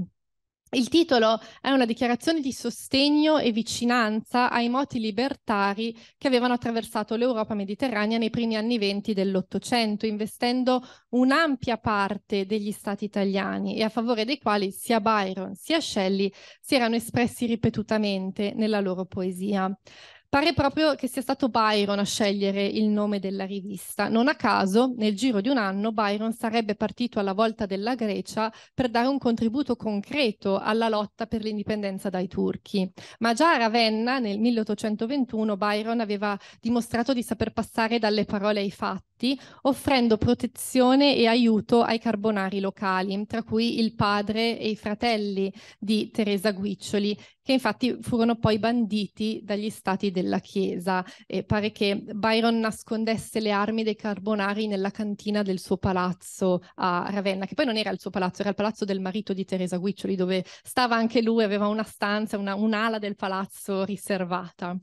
Speaker 2: Il titolo è una dichiarazione di sostegno e vicinanza ai moti libertari che avevano attraversato l'Europa mediterranea nei primi anni venti dell'Ottocento, investendo un'ampia parte degli stati italiani e a favore dei quali sia Byron sia Shelley si erano espressi ripetutamente nella loro poesia. Pare proprio che sia stato Byron a scegliere il nome della rivista. Non a caso, nel giro di un anno, Byron sarebbe partito alla volta della Grecia per dare un contributo concreto alla lotta per l'indipendenza dai turchi. Ma già a Ravenna, nel 1821, Byron aveva dimostrato di saper passare dalle parole ai fatti diritti, offrendo protezione e aiuto ai carbonari locali, tra cui il padre e i fratelli di Teresa Guiccioli, che infatti furono poi banditi dagli stati della Chiesa. E pare che Byron nascondesse le armi dei carbonari nella cantina del suo palazzo a Ravenna, che poi non era il suo palazzo, era il palazzo del marito di Teresa Guiccioli, dove stava anche lui, aveva una stanza, una, un'ala del palazzo riservata.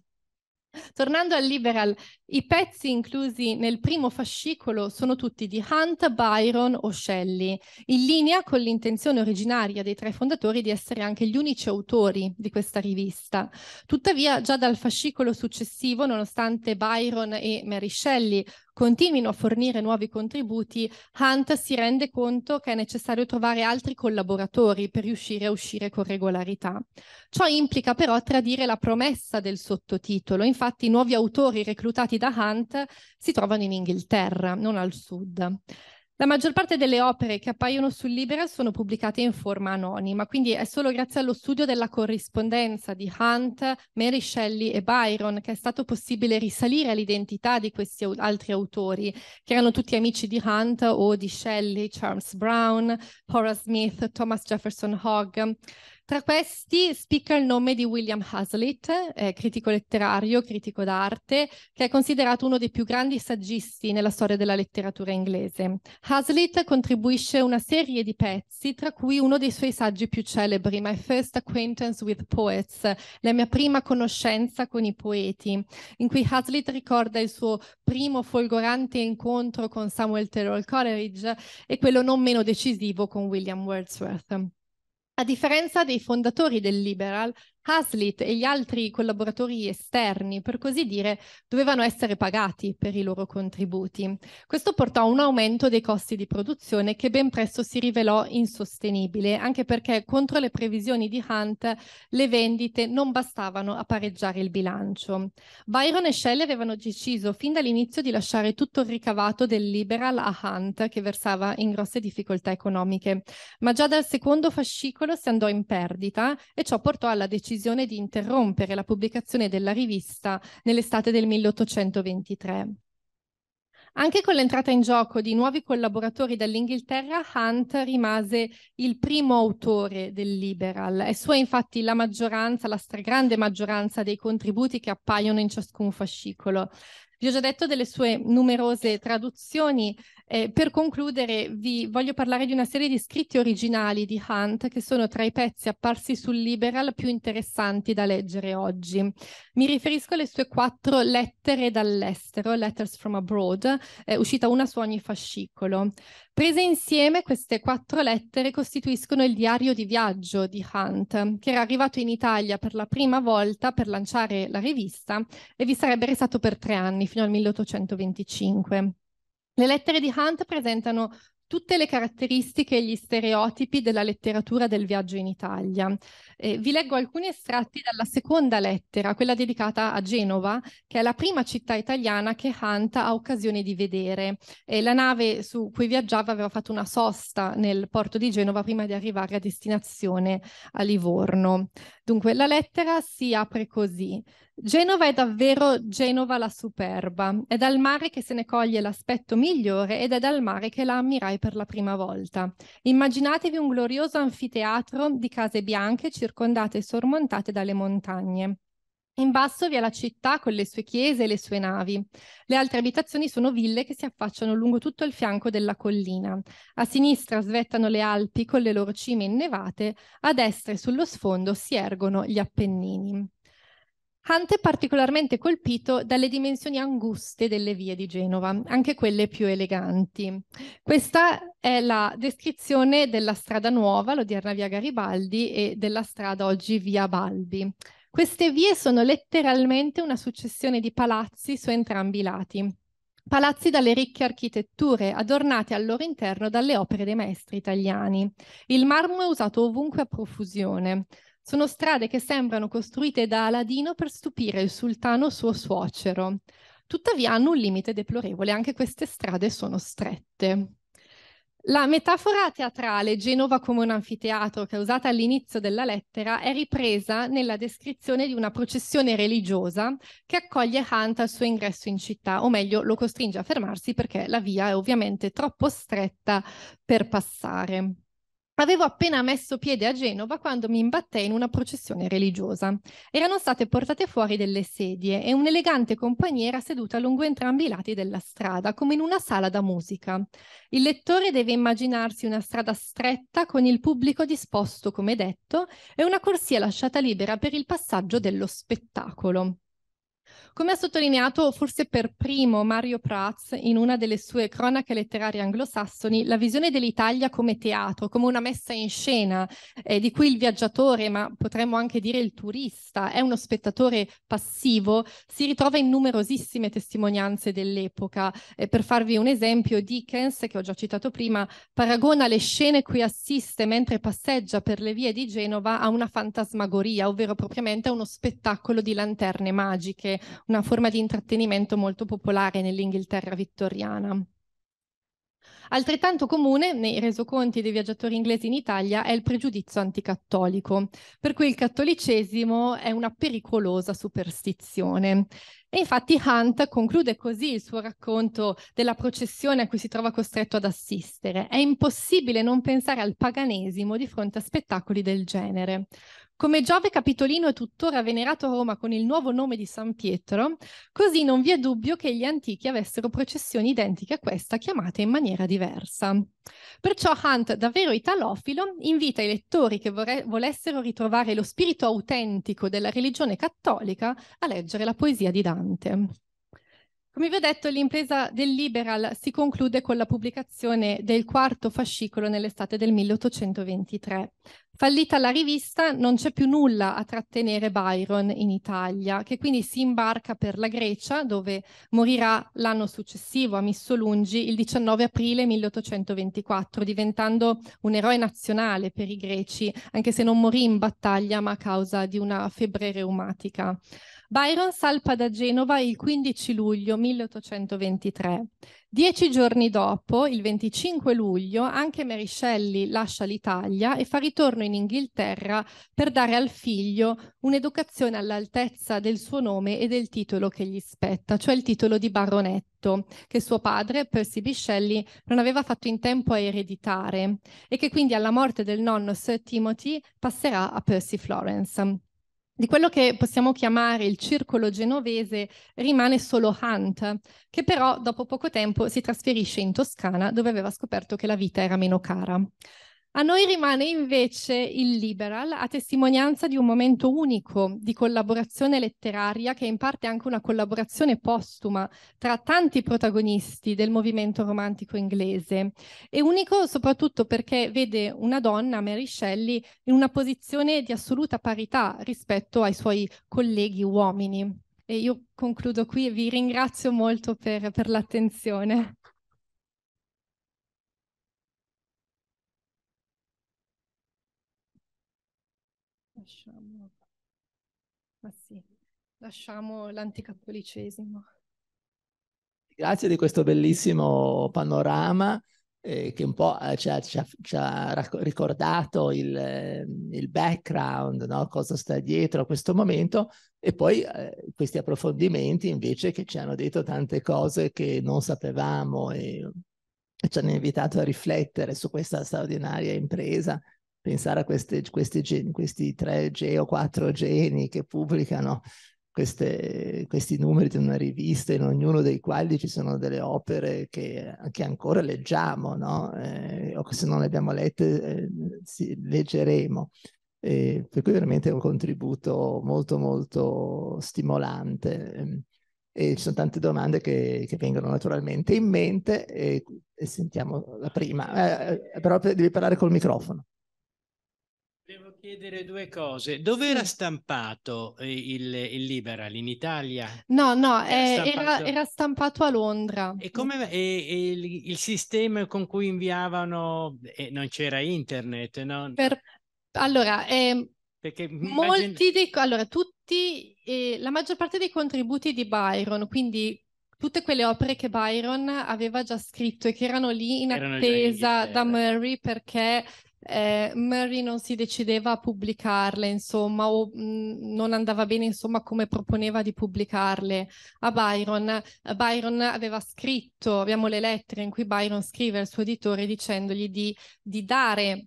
Speaker 2: Tornando al liberal, i pezzi inclusi nel primo fascicolo sono tutti di Hunt, Byron o Shelley, in linea con l'intenzione originaria dei tre fondatori di essere anche gli unici autori di questa rivista. Tuttavia, già dal fascicolo successivo, nonostante Byron e Mary Shelley continuino a fornire nuovi contributi, Hunt si rende conto che è necessario trovare altri collaboratori per riuscire a uscire con regolarità. Ciò implica però tradire la promessa del sottotitolo, infatti i nuovi autori reclutati da Hunt si trovano in Inghilterra, non al sud. La maggior parte delle opere che appaiono su Libera sono pubblicate in forma anonima, quindi è solo grazie allo studio della corrispondenza di Hunt, Mary Shelley e Byron che è stato possibile risalire all'identità di questi altri autori, che erano tutti amici di Hunt o di Shelley, Charles Brown, Horace Smith, Thomas Jefferson Hogg. Tra questi spicca il nome di William Hazlitt, eh, critico letterario, critico d'arte, che è considerato uno dei più grandi saggisti nella storia della letteratura inglese. Hazlitt contribuisce una serie di pezzi, tra cui uno dei suoi saggi più celebri, My First Acquaintance with Poets, la mia prima conoscenza con i poeti, in cui Hazlitt ricorda il suo primo folgorante incontro con Samuel Terrell Coleridge e quello non meno decisivo con William Wordsworth. A differenza dei fondatori del liberal, Hazlitt e gli altri collaboratori esterni, per così dire, dovevano essere pagati per i loro contributi. Questo portò a un aumento dei costi di produzione che ben presto si rivelò insostenibile, anche perché contro le previsioni di Hunt le vendite non bastavano a pareggiare il bilancio. Byron e Shell avevano deciso fin dall'inizio di lasciare tutto il ricavato del Liberal a Hunt, che versava in grosse difficoltà economiche, ma già dal secondo fascicolo si andò in perdita e ciò portò alla decisione decisione di interrompere la pubblicazione della rivista nell'estate del 1823. Anche con l'entrata in gioco di nuovi collaboratori dall'Inghilterra, Hunt rimase il primo autore del Liberal. È sua infatti la maggioranza, la stragrande maggioranza dei contributi che appaiono in ciascun fascicolo. Vi ho già detto delle sue numerose traduzioni. Eh, per concludere, vi voglio parlare di una serie di scritti originali di Hunt che sono tra i pezzi apparsi sul Liberal più interessanti da leggere oggi. Mi riferisco alle sue quattro lettere dall'estero, Letters from Abroad, eh, uscita una su ogni fascicolo. Prese insieme queste quattro lettere costituiscono il diario di viaggio di Hunt, che era arrivato in Italia per la prima volta per lanciare la rivista e vi sarebbe restato per tre anni, fino al 1825. Le lettere di Hunt presentano tutte le caratteristiche e gli stereotipi della letteratura del viaggio in Italia. Eh, vi leggo alcuni estratti dalla seconda lettera, quella dedicata a Genova, che è la prima città italiana che Hunt ha occasione di vedere. Eh, la nave su cui viaggiava aveva fatto una sosta nel porto di Genova prima di arrivare a destinazione a Livorno. Dunque, la lettera si apre così. Genova è davvero Genova la superba, è dal mare che se ne coglie l'aspetto migliore ed è dal mare che la ammirai per la prima volta. Immaginatevi un glorioso anfiteatro di case bianche circondate e sormontate dalle montagne. In basso vi è la città con le sue chiese e le sue navi. Le altre abitazioni sono ville che si affacciano lungo tutto il fianco della collina. A sinistra svettano le Alpi con le loro cime innevate, a destra e sullo sfondo si ergono gli Appennini. Hunt è particolarmente colpito dalle dimensioni anguste delle vie di Genova, anche quelle più eleganti. Questa è la descrizione della strada nuova, l'odierna via Garibaldi, e della strada oggi via Balbi. Queste vie sono letteralmente una successione di palazzi su entrambi i lati. Palazzi dalle ricche architetture, adornati al loro interno dalle opere dei maestri italiani. Il marmo è usato ovunque a profusione. Sono strade che sembrano costruite da Aladino per stupire il sultano suo suocero. Tuttavia hanno un limite deplorevole, anche queste strade sono strette. La metafora teatrale Genova come un anfiteatro, che è usata all'inizio della lettera, è ripresa nella descrizione di una processione religiosa che accoglie Hunt al suo ingresso in città, o meglio lo costringe a fermarsi perché la via è ovviamente troppo stretta per passare. Avevo appena messo piede a Genova quando mi imbattei in una processione religiosa. Erano state portate fuori delle sedie e un'elegante compagnia era seduta lungo entrambi i lati della strada, come in una sala da musica. Il lettore deve immaginarsi una strada stretta con il pubblico disposto, come detto, e una corsia lasciata libera per il passaggio dello spettacolo. Come ha sottolineato forse per primo Mario Prats in una delle sue cronache letterarie anglosassoni, la visione dell'Italia come teatro, come una messa in scena eh, di cui il viaggiatore, ma potremmo anche dire il turista, è uno spettatore passivo, si ritrova in numerosissime testimonianze dell'epoca. Eh, per farvi un esempio, Dickens, che ho già citato prima, paragona le scene cui assiste mentre passeggia per le vie di Genova a una fantasmagoria, ovvero propriamente a uno spettacolo di lanterne magiche una forma di intrattenimento molto popolare nell'Inghilterra vittoriana. Altrettanto comune nei resoconti dei viaggiatori inglesi in Italia è il pregiudizio anticattolico, per cui il cattolicesimo è una pericolosa superstizione. E infatti Hunt conclude così il suo racconto della processione a cui si trova costretto ad assistere. È impossibile non pensare al paganesimo di fronte a spettacoli del genere. Come Giove Capitolino è tuttora venerato a Roma con il nuovo nome di San Pietro, così non vi è dubbio che gli antichi avessero processioni identiche a questa, chiamate in maniera diversa. Perciò Hunt, davvero italofilo, invita i lettori che vorre- volessero ritrovare lo spirito autentico della religione cattolica a leggere la poesia di Dante. Come vi ho detto, l'impresa del Liberal si conclude con la pubblicazione del quarto fascicolo nell'estate del 1823. Fallita la rivista, non c'è più nulla a trattenere Byron in Italia, che quindi si imbarca per la Grecia, dove morirà l'anno successivo a Missolungi il 19 aprile 1824, diventando un eroe nazionale per i greci, anche se non morì in battaglia ma a causa di una febbre reumatica. Byron salpa da Genova il 15 luglio 1823. Dieci giorni dopo, il 25 luglio, anche Mary Shelley lascia l'Italia e fa ritorno in Inghilterra per dare al figlio un'educazione all'altezza del suo nome e del titolo che gli spetta, cioè il titolo di baronetto, che suo padre, Percy Biscelli, non aveva fatto in tempo a ereditare e che quindi alla morte del nonno Sir Timothy passerà a Percy Florence. Di quello che possiamo chiamare il circolo genovese rimane solo Hunt, che però dopo poco tempo si trasferisce in Toscana dove aveva scoperto che la vita era meno cara. A noi rimane invece il liberal, a testimonianza di un momento unico di collaborazione letteraria che è in parte anche una collaborazione postuma tra tanti protagonisti del movimento romantico inglese. È unico soprattutto perché vede una donna, Mary Shelley, in una posizione di assoluta parità rispetto ai suoi colleghi uomini. E io concludo qui e vi ringrazio molto per, per l'attenzione. lasciamo, ma ah, sì, lasciamo l'anticattolicesimo.
Speaker 1: Grazie di questo bellissimo panorama eh, che un po' eh, ci ha, ci ha, ci ha ricordato il, eh, il background, no? cosa sta dietro a questo momento e poi eh, questi approfondimenti invece che ci hanno detto tante cose che non sapevamo e ci hanno invitato a riflettere su questa straordinaria impresa pensare a queste, questi, geni, questi 3G o 4 geni che pubblicano queste, questi numeri di una rivista, in ognuno dei quali ci sono delle opere che, che ancora leggiamo, no? eh, o che se non le abbiamo lette eh, sì, leggeremo. Eh, per cui veramente è un contributo molto molto stimolante. E ci sono tante domande che, che vengono naturalmente in mente e, e sentiamo la prima. Eh, eh, però devi parlare col microfono
Speaker 3: chiedere due cose. Dove era stampato eh, il, il Liberal? In Italia? No, no, era, eh, stampato... Era,
Speaker 2: era stampato a Londra. E come
Speaker 3: e, e il, il, sistema con cui inviavano? Eh, non c'era internet, no?
Speaker 2: Per... Allora, eh, perché molti dei, allora, tutti, eh, la maggior parte dei contributi di Byron, quindi tutte quelle opere che Byron aveva già scritto e che erano lì in erano attesa da Murray perché eh, Murray non si decideva a pubblicarle, insomma, o mh, mm, non andava bene, insomma, come proponeva di pubblicarle a Byron. Byron aveva scritto, abbiamo le lettere in cui Byron scrive al suo editore dicendogli di, di dare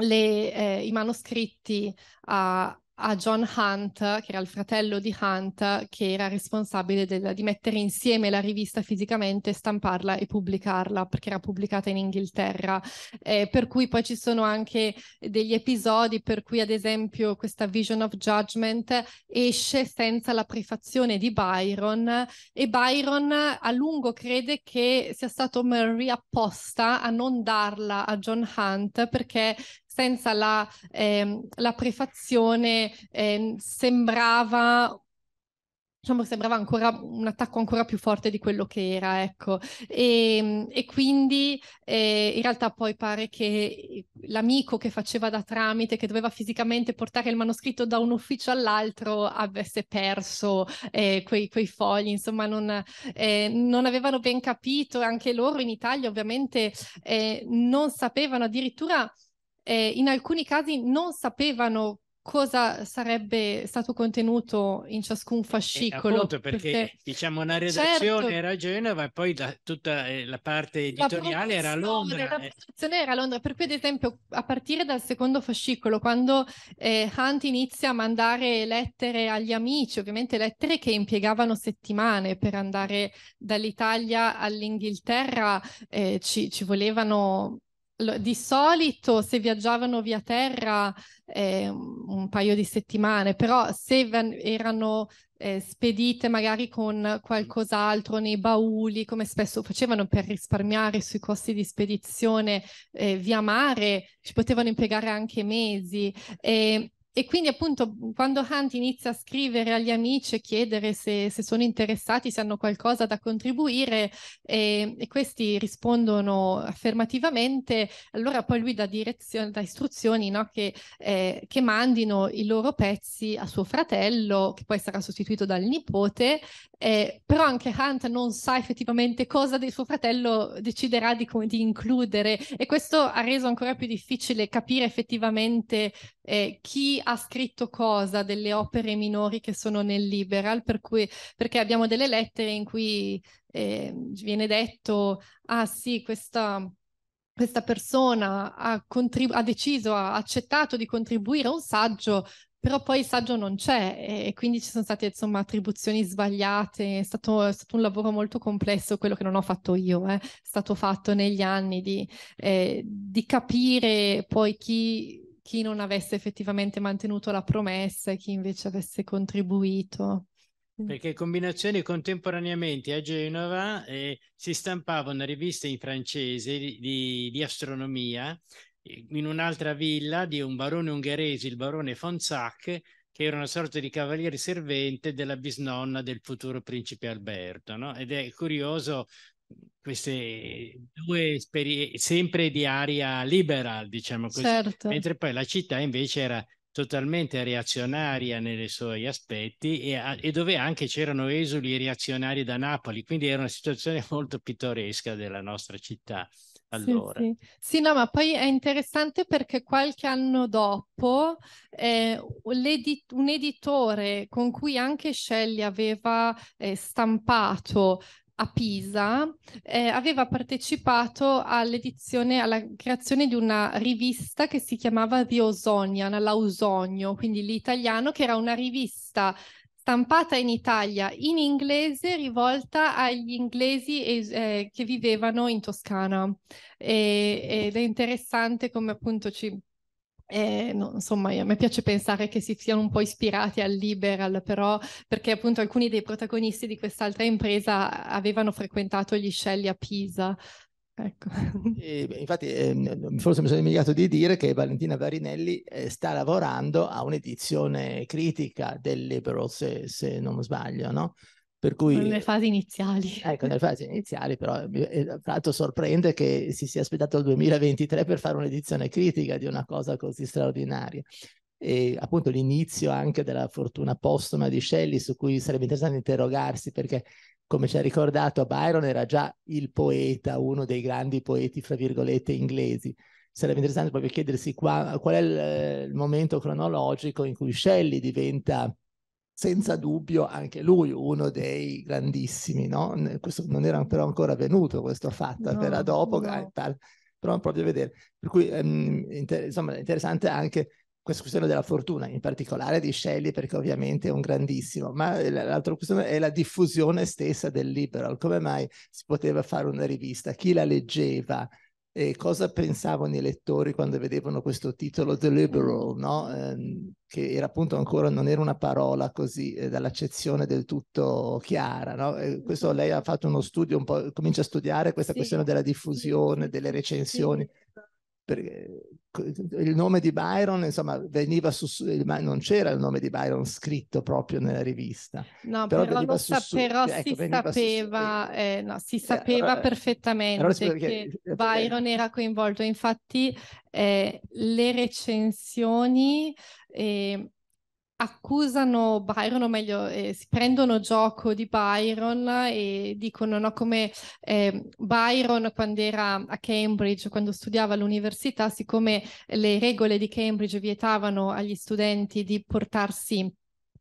Speaker 2: le, eh, i manoscritti a, a John Hunt, che era il fratello di Hunt, che era responsabile del, di mettere insieme la rivista fisicamente, stamparla e pubblicarla, perché era pubblicata in Inghilterra. Eh, per cui poi ci sono anche degli episodi per cui, ad esempio, questa Vision of Judgment esce senza la prefazione di Byron e Byron a lungo crede che sia stato Murray apposta a non darla a John Hunt perché senza la, eh, la prefazione eh, sembrava diciamo sembrava ancora un attacco ancora più forte di quello che era, ecco. E, ehm, e quindi eh, in realtà poi pare che l'amico che faceva da tramite, che doveva fisicamente portare il manoscritto da un ufficio all'altro, avesse perso eh, quei, quei, fogli, insomma non, eh, non, avevano ben capito, anche loro in Italia ovviamente eh, non sapevano addirittura eh, in alcuni casi non sapevano cosa sarebbe stato contenuto in ciascun eh, fascicolo. Eh, appunto, perché, perché,
Speaker 3: diciamo una redazione certo, era a Genova e poi la, tutta eh, la parte editoriale la era a Londra. La eh.
Speaker 2: produzione era a Londra, per cui ad esempio a partire dal secondo fascicolo, quando eh, Hunt inizia a mandare lettere agli amici, ovviamente lettere che impiegavano settimane per andare dall'Italia all'Inghilterra, eh, ci, ci volevano di solito se viaggiavano via terra eh, un paio di settimane, però se ven- erano eh, spedite magari con qualcos'altro nei bauli, come spesso facevano per risparmiare sui costi di spedizione eh, via mare, ci potevano impiegare anche mesi. E e quindi appunto quando Hunt inizia a scrivere agli amici e chiedere se, se, sono interessati, se hanno qualcosa da contribuire e, e questi rispondono affermativamente, allora poi lui dà, dà istruzioni no? che, eh, che, mandino i loro pezzi a suo fratello, che poi sarà sostituito dal nipote, eh, però anche Hunt non sa effettivamente cosa di suo fratello deciderà di, di includere e questo ha reso ancora più difficile capire effettivamente eh, chi ha scritto cosa delle opere minori che sono nel liberal, per cui, perché abbiamo delle lettere in cui eh, viene detto, ah sì, questa questa persona ha, contribu- ha, deciso, ha accettato di contribuire a un saggio, però poi il saggio non c'è e quindi ci sono state insomma attribuzioni sbagliate, è stato, è stato un lavoro molto complesso, quello che non ho fatto io, eh. è stato fatto negli anni di, eh, di capire poi chi chi non avesse effettivamente mantenuto la promessa e chi invece avesse contribuito.
Speaker 3: Perché combinazioni contemporaneamente a Genova eh, si stampava una rivista in francese di, di, astronomia eh, in un'altra villa di un barone ungherese, il barone Fonsac, che era una sorta di cavaliere servente della bisnonna del futuro principe Alberto. No? Ed è curioso queste due esperienze sempre di aria liberal, diciamo così, certo. mentre poi la città invece era totalmente reazionaria nei suoi aspetti e, a, e, dove anche c'erano esuli reazionari da Napoli, quindi era una situazione molto pittoresca della nostra città. Allora.
Speaker 2: Sì, sì. sì no, ma poi è interessante perché qualche anno dopo eh, un editore con cui anche Shelley aveva eh, stampato a Pisa eh, aveva partecipato all'edizione, alla creazione di una rivista che si chiamava The Osonian, l'Ausonio, quindi l'italiano, che era una rivista stampata in Italia in inglese rivolta agli inglesi eh, che vivevano in Toscana e, ed è interessante come appunto ci eh, no, insomma, a me piace pensare che si siano un po' ispirati al liberal, però perché appunto alcuni dei protagonisti di quest'altra impresa avevano frequentato gli scelli a Pisa. Ecco.
Speaker 1: E, infatti, eh, forse mi sono dimenticato di dire che Valentina Varinelli eh, sta lavorando a un'edizione critica del Libero, se, se non sbaglio, no? Per cui, nelle fasi iniziali. Ecco, nelle fasi iniziali, però eh, tra l'altro sorprende che si sia aspettato il 2023 per fare un'edizione critica di una cosa così straordinaria. E appunto l'inizio anche della fortuna postuma di Shelley, su cui sarebbe interessante interrogarsi perché come ci ha ricordato Byron era già il poeta, uno dei grandi poeti, fra virgolette, inglesi. Sarebbe interessante proprio chiedersi qua, qual è il, eh, il momento cronologico in cui Shelley diventa senza dubbio anche lui uno dei grandissimi, no? Questo non era però ancora venuto questo fatto, no, era dopo, no. Eh, però proprio a vedere. Per cui um, inter- insomma, interessante anche questa questione della fortuna, in particolare di Shelley, perché ovviamente è un grandissimo, ma l'altra questione è la diffusione stessa del liberal, come mai si poteva fare una rivista, chi la leggeva, e cosa pensavano i lettori quando vedevano questo titolo The Liberal, mm. no? eh, che era appunto ancora non era una parola così eh, dall'accezione del tutto chiara. No? questo mm. lei ha fatto uno studio, un po', comincia a studiare questa sì. questione della diffusione, delle recensioni. Sì. Per, il nome di Byron, insomma, veniva su, non c'era il nome di Byron scritto proprio nella rivista. No, però, però, su, sa, però ecco, si, sapeva,
Speaker 2: su, eh, eh, no, si eh, sapeva eh, perfettamente allora, perché, che eh, Byron eh, era coinvolto. Infatti le recensioni accusano Byron, o meglio, eh, si prendono gioco di Byron e dicono no, come eh, Byron quando era a Cambridge, quando studiava all'università, siccome le regole di Cambridge vietavano agli studenti di portarsi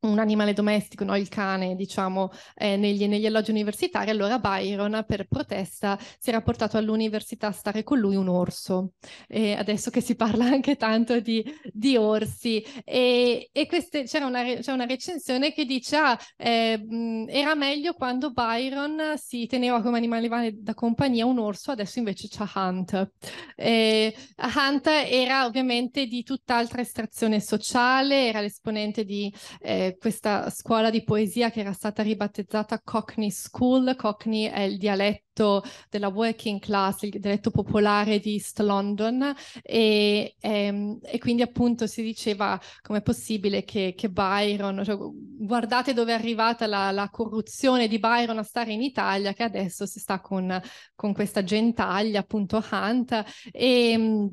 Speaker 2: un animale domestico, no? il cane, diciamo, eh, negli, negli, alloggi universitari, allora Byron per protesta si era portato all'università a stare con lui un orso. E adesso che si parla anche tanto di, di orsi, e, e queste, c'era una, c'è una recensione che dice: ah, eh, era meglio quando Byron si teneva come animale da compagnia un orso, adesso invece c'è Hunt. E Hunt era ovviamente di tutt'altra estrazione sociale, era l'esponente di. Eh, eh, questa scuola di poesia che era stata ribattezzata Cockney School. Cockney è il dialetto della working class, il dialetto popolare di East London e, ehm, e quindi appunto si diceva come è possibile che, che Byron, cioè, guardate dove è arrivata la, la, corruzione di Byron a stare in Italia che adesso si sta con, con questa gentaglia appunto Hunt ehm,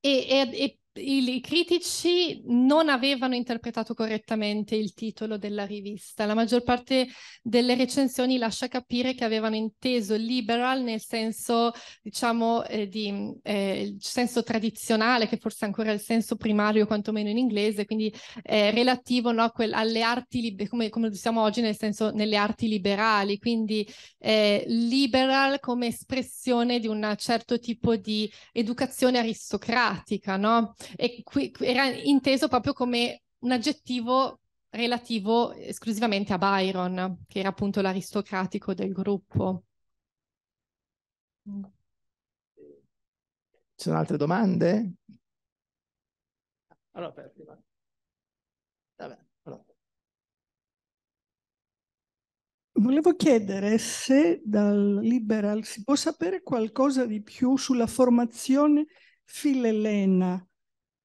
Speaker 2: e, e, e, i, i critici non avevano interpretato correttamente il titolo della rivista. La maggior parte delle recensioni lascia capire che avevano inteso liberal nel senso, diciamo, eh, di, eh, il senso tradizionale, che forse ancora è il senso primario, quantomeno in inglese, quindi eh, relativo no, quel, alle arti, liber- come, come diciamo oggi, nel senso nelle arti liberali, quindi eh, liberal come espressione di un certo tipo di educazione aristocratica, no? e qui era inteso proprio come un aggettivo relativo esclusivamente a Byron, che era appunto l'aristocratico del gruppo. Mm. Ci sono altre domande?
Speaker 1: Allora, per prima. Vabbè, allora.
Speaker 4: Volevo chiedere se dal Liberal si può sapere qualcosa di più sulla formazione filelena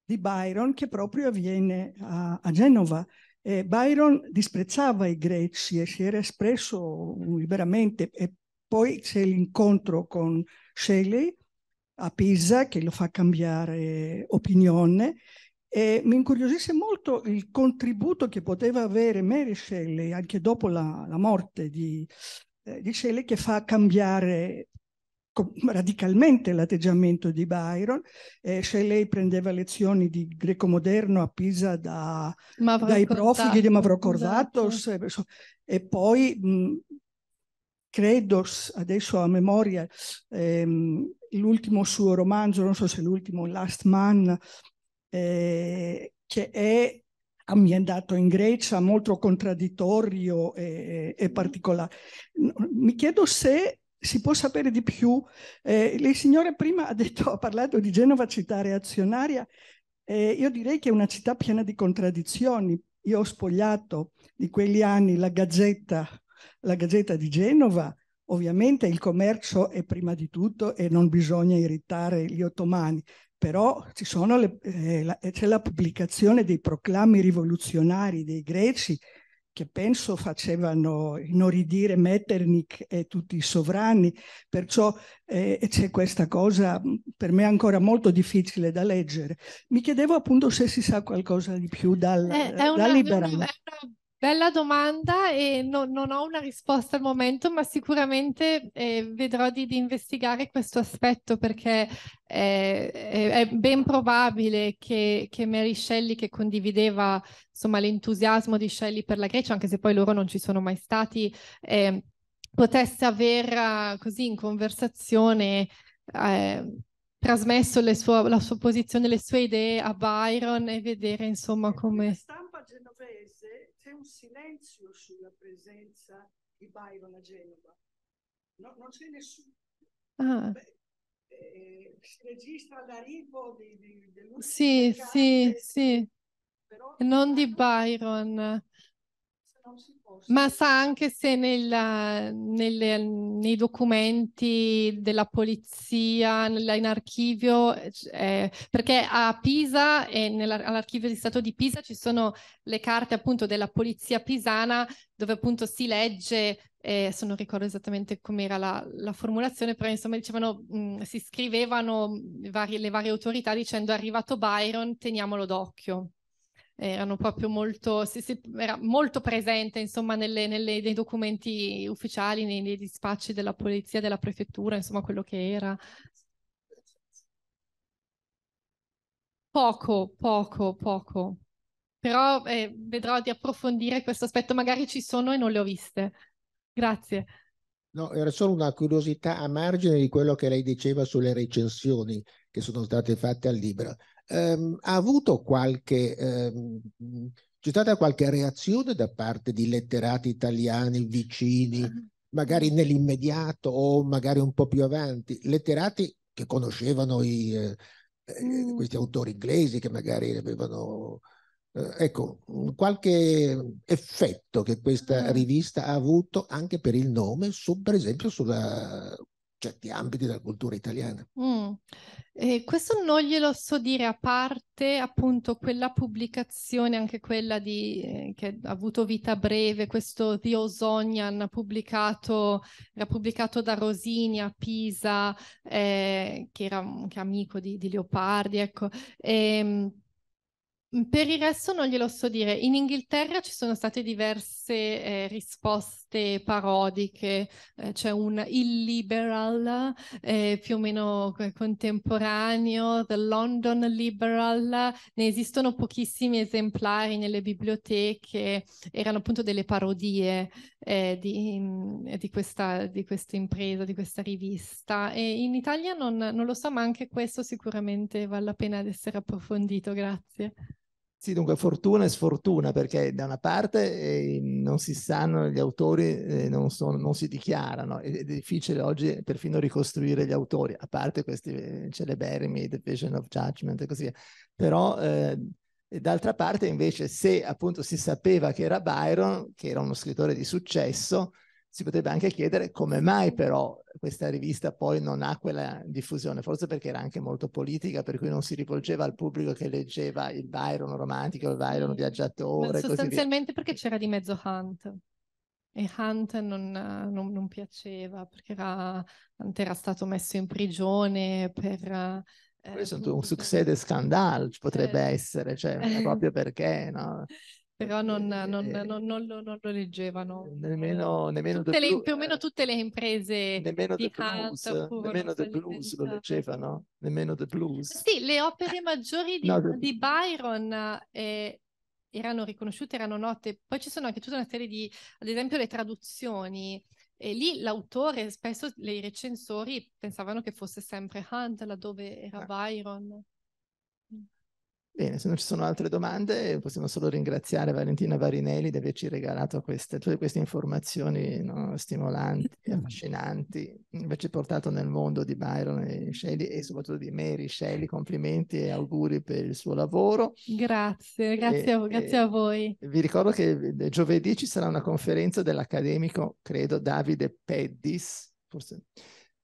Speaker 4: di Byron che proprio avviene a, a Genova. Eh, Byron disprezzava i greci e si era espresso liberamente e poi c'è l'incontro con Shelley a Pisa che lo fa cambiare opinione e mi incuriosisce molto il contributo che poteva avere Mary Shelley anche dopo la, la morte di, eh, di Shelley che fa cambiare radicalmente l'atteggiamento di Byron. Eh, Shelley prendeva lezioni di greco moderno a Pisa da, dai profughi di Mavrocordatos esatto. e poi mh, credo adesso a memoria ehm, l'ultimo suo romanzo, non so se l'ultimo, Last Man, eh, che è ambientato in Grecia, molto contraddittorio e, e mm. particolare. Mi chiedo se si può sapere di più. Eh, lei signora prima ha, detto, ha parlato di Genova città reazionaria, eh, io direi che è una città piena di contraddizioni. Io ho spogliato di quegli anni la Gazzetta, la Gazzetta di Genova, ovviamente il commercio è prima di tutto e non bisogna irritare gli ottomani, però c'è la, eh, la, la pubblicazione dei proclami rivoluzionari dei greci che penso facevano inorridire Metternich e tutti i sovrani, perciò eh, c'è questa cosa mm, per me ancora molto difficile da leggere. Mi chiedevo appunto se si sa qualcosa di più dal, eh, dal liberale. È una
Speaker 2: Bella domanda e no, non ho una risposta al momento, ma sicuramente eh, vedrò di, di, investigare questo aspetto perché eh, è, è, ben probabile che, che, Mary Shelley, che condivideva insomma, l'entusiasmo di Shelley per la Grecia, anche se poi loro non ci sono mai stati, eh, potesse aver eh, così in conversazione eh, trasmesso sue, la sua posizione, le sue idee a Byron e vedere insomma come... La
Speaker 4: stampa genovese c'è un silenzio sulla presenza di Byron a Genova. No, non c'è nessuno.
Speaker 2: Ah. Beh,
Speaker 4: eh, si registra l'arrivo di, di,
Speaker 2: dell'ultimo. Sì, sì, sì. Però... Non di Byron ma sa anche se nel, nelle, nei documenti della polizia, nella, in archivio, eh, perché a Pisa e all'archivio di Stato di Pisa ci sono le carte appunto della polizia pisana dove appunto si legge, eh, se non ricordo esattamente com'era la, la formulazione, però insomma dicevano, mh, mm, si scrivevano varie, le varie autorità dicendo è arrivato Byron, teniamolo d'occhio erano proprio molto, si, si, era molto presente insomma nelle, nelle, nei documenti ufficiali, nei, nei, dispacci della polizia, della prefettura, insomma quello che era. Poco, poco, poco. Però eh, vedrò di approfondire questo aspetto, magari ci sono e non le ho viste. Grazie.
Speaker 1: No, era solo una curiosità a margine di quello che lei diceva sulle recensioni che sono state fatte al libro ehm, ha avuto qualche, ehm, c'è stata qualche reazione da parte di letterati italiani vicini, ah. magari nell'immediato o magari un po' più avanti, letterati che conoscevano i, eh, eh mm. questi autori inglesi che magari avevano... Eh, ecco, qualche effetto che questa ah. rivista ha avuto anche per il nome, su, per esempio sulla certi ambiti della cultura italiana.
Speaker 2: Mm. Eh, questo non glielo so dire a parte appunto quella pubblicazione, anche quella di, eh, che ha avuto vita breve, questo The Osonian pubblicato, era pubblicato da Rosini a Pisa, eh, che era anche amico di, di Leopardi, ecco. E, ehm, per il resto non glielo so dire. In Inghilterra ci sono state diverse eh, risposte parodiche, eh, c'è un illiberal eh, più o meno contemporaneo, The London Liberal, ne esistono pochissimi esemplari nelle biblioteche, erano appunto delle parodie eh, di, di, questa, di, questa, impresa, di questa rivista. E in Italia non, non lo so, ma anche questo sicuramente vale la pena di essere approfondito. Grazie.
Speaker 1: Sì, dunque fortuna e sfortuna perché da una parte eh, non si sanno, gli autori eh, non, sono, non, si dichiarano, ed è difficile oggi perfino ricostruire gli autori, a parte questi eh, celeberrimi, The Vision of Judgment e così via. Però eh, d'altra parte invece se appunto si sapeva che era Byron, che era uno scrittore di successo, si potrebbe anche chiedere come mai però questa rivista poi non ha quella diffusione, forse perché era anche molto politica, per cui non si rivolgeva al pubblico che leggeva il Byron romantico, il Byron mm. viaggiatore. Ma sostanzialmente
Speaker 2: perché c'era di mezzo Hunt. E Hunt non, non, non piaceva perché era, Hunt era stato messo in prigione per...
Speaker 1: Eh, un successo scandalo, potrebbe eh. essere, cioè, proprio perché no?
Speaker 2: però non, non, non, non lo, lo, leggevano. Nemmeno, nemmeno tutte le, più o meno tutte le imprese nemmeno di Hunt nemmeno
Speaker 1: The Blues lo cioè. leggevano, nemmeno The Blues.
Speaker 2: Sì, le opere maggiori di, no, the... di Byron eh, erano riconosciute, erano note. Poi ci sono anche tutta una serie di, ad esempio, le traduzioni. E lì l'autore, spesso i recensori pensavano che fosse sempre Hunt, laddove era ah. Byron.
Speaker 1: Bene, se non ci sono altre domande, possiamo solo ringraziare Valentina Varinelli di averci regalato queste, tutte queste informazioni no, stimolanti, mm. affascinanti, averci portato nel mondo di Byron e Shelley e soprattutto di Mary Shelley. Complimenti e auguri per il suo lavoro.
Speaker 2: Grazie, grazie, e, a, grazie a, voi.
Speaker 1: Vi ricordo che giovedì ci sarà una conferenza dell'accademico, credo, Davide Peddis, forse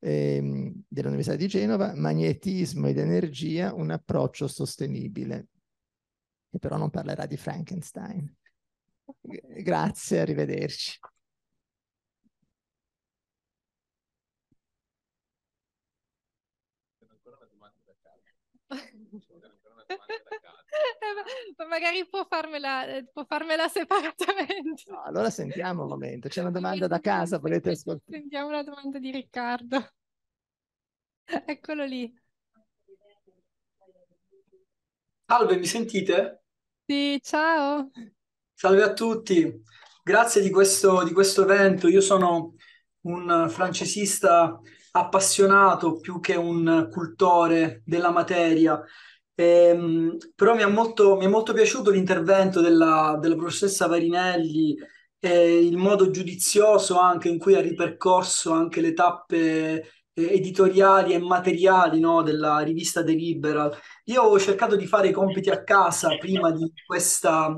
Speaker 1: Ehm, dell'Università di Genova, Magnetismo ed energia, un approccio sostenibile, che però non parlerà di Frankenstein. Grazie, arrivederci. ancora una domanda da casa. Eh,
Speaker 2: ma magari può farmela, eh, può farmela separatamente. No,
Speaker 1: allora sentiamo un momento. C'è una domanda da casa, volete ascoltare?
Speaker 2: Sentiamo la domanda di Riccardo. Eccolo lì.
Speaker 5: Salve, mi sentite?
Speaker 2: Sì, ciao.
Speaker 5: Salve a tutti. Grazie di questo, di questo evento. Io sono un francesista appassionato più che un cultore della materia Ehm, però mi è, molto, mi è, molto, piaciuto l'intervento della, della professoressa Varinelli e il modo giudizioso anche in cui ha ripercorso anche le tappe eh, editoriali e materiali no, della rivista The Liberal. Io ho cercato di fare i compiti a casa prima di questa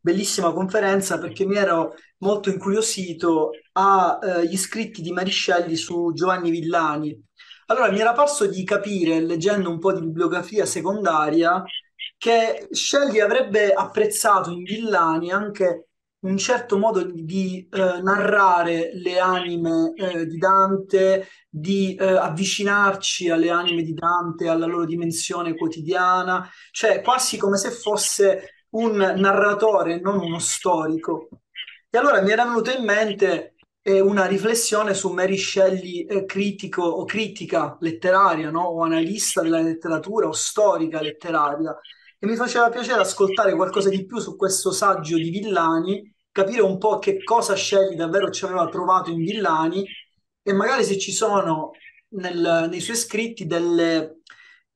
Speaker 5: bellissima conferenza perché mi ero molto incuriosito agli eh, scritti di Mariscelli su Giovanni Villani allora, mi era parso di capire, leggendo un po' di bibliografia secondaria, che Shelley avrebbe apprezzato in Villani anche un certo modo di eh, narrare le anime eh, di Dante, di eh, avvicinarci alle anime di Dante, alla loro dimensione quotidiana, cioè quasi come se fosse un narratore, non uno storico. E allora mi era venuto in mente eh, una riflessione su Mary Shelley eh, critico o critica letteraria, no? o analista della letteratura o storica letteraria. E mi faceva piacere ascoltare qualcosa di più su questo saggio di Villani, capire un po' che cosa Shelley davvero ci aveva trovato in Villani e magari se ci sono nel, nei suoi scritti delle,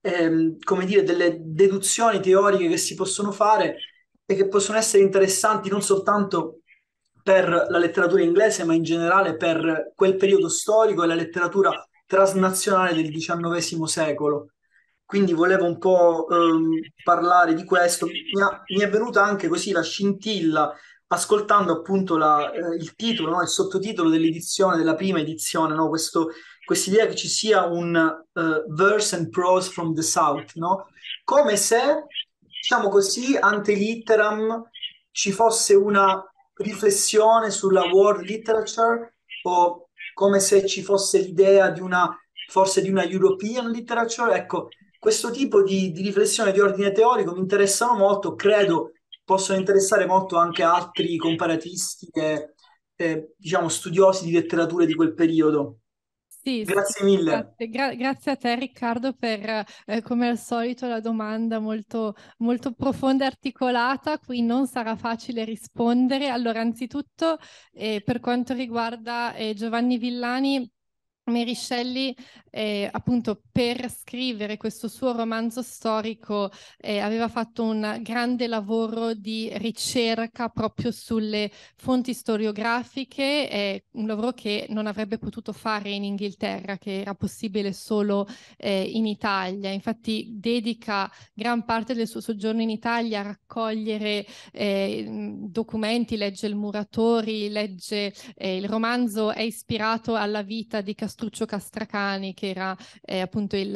Speaker 5: ehm, dire, delle deduzioni teoriche che si possono fare e che possono essere interessanti non soltanto per la letteratura inglese, ma in generale per quel periodo storico e la letteratura transnazionale del XIX secolo. Quindi volevo un po' ehm, parlare di questo. Mi, ha, mi, è venuta anche così la scintilla ascoltando appunto la, eh, il titolo, no? il sottotitolo dell'edizione, della prima edizione, no? Questo, quest'idea che ci sia un uh, verse and prose from the south, no? come se, diciamo così, ante litteram ci fosse una riflessione sulla world literature o come se ci fosse l'idea di una, forse di una European literature. Ecco, questo tipo di, di riflessione di ordine teorico mi interessano molto, credo possono interessare molto anche altri comparatisti e, eh, diciamo, studiosi di letterature di quel periodo.
Speaker 2: Sì, grazie sì, mille. Grazie, gra- grazie, a te Riccardo per eh, come al solito la domanda molto, molto profonda e articolata, qui non sarà facile rispondere. Allora, anzitutto eh, per quanto riguarda eh, Giovanni Villani, Mary Shelley eh, appunto per scrivere questo suo romanzo storico eh, aveva fatto un grande lavoro di ricerca proprio sulle fonti storiografiche, eh, un lavoro che non avrebbe potuto fare in Inghilterra, che era possibile solo eh, in Italia. Infatti dedica gran parte del suo soggiorno in Italia a raccogliere eh, documenti, legge il Muratori, legge eh, il romanzo è ispirato alla vita di Castello Castuccio Castracani, che era eh, appunto il,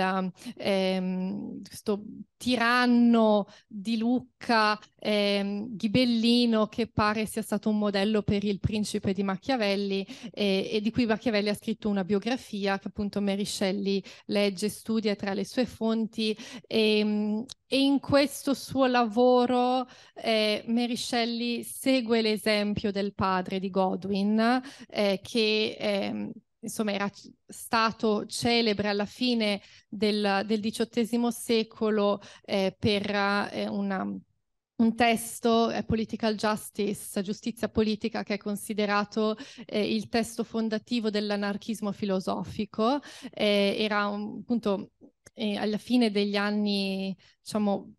Speaker 2: ehm, questo tiranno di Lucca, ehm, ghibellino, che pare sia stato un modello per il principe di Machiavelli eh, e di cui Machiavelli ha scritto una biografia che appunto Meriscelli legge e studia tra le sue fonti e, ehm, e in questo suo lavoro eh, Mary segue l'esempio del padre di Godwin eh, che... Eh, insomma, era stato celebre alla fine del, del XVIII secolo eh, per eh, una, un testo, eh, Political Justice, giustizia politica, che è considerato eh, il testo fondativo dell'anarchismo filosofico. Eh, era un, appunto eh, alla fine degli anni, diciamo,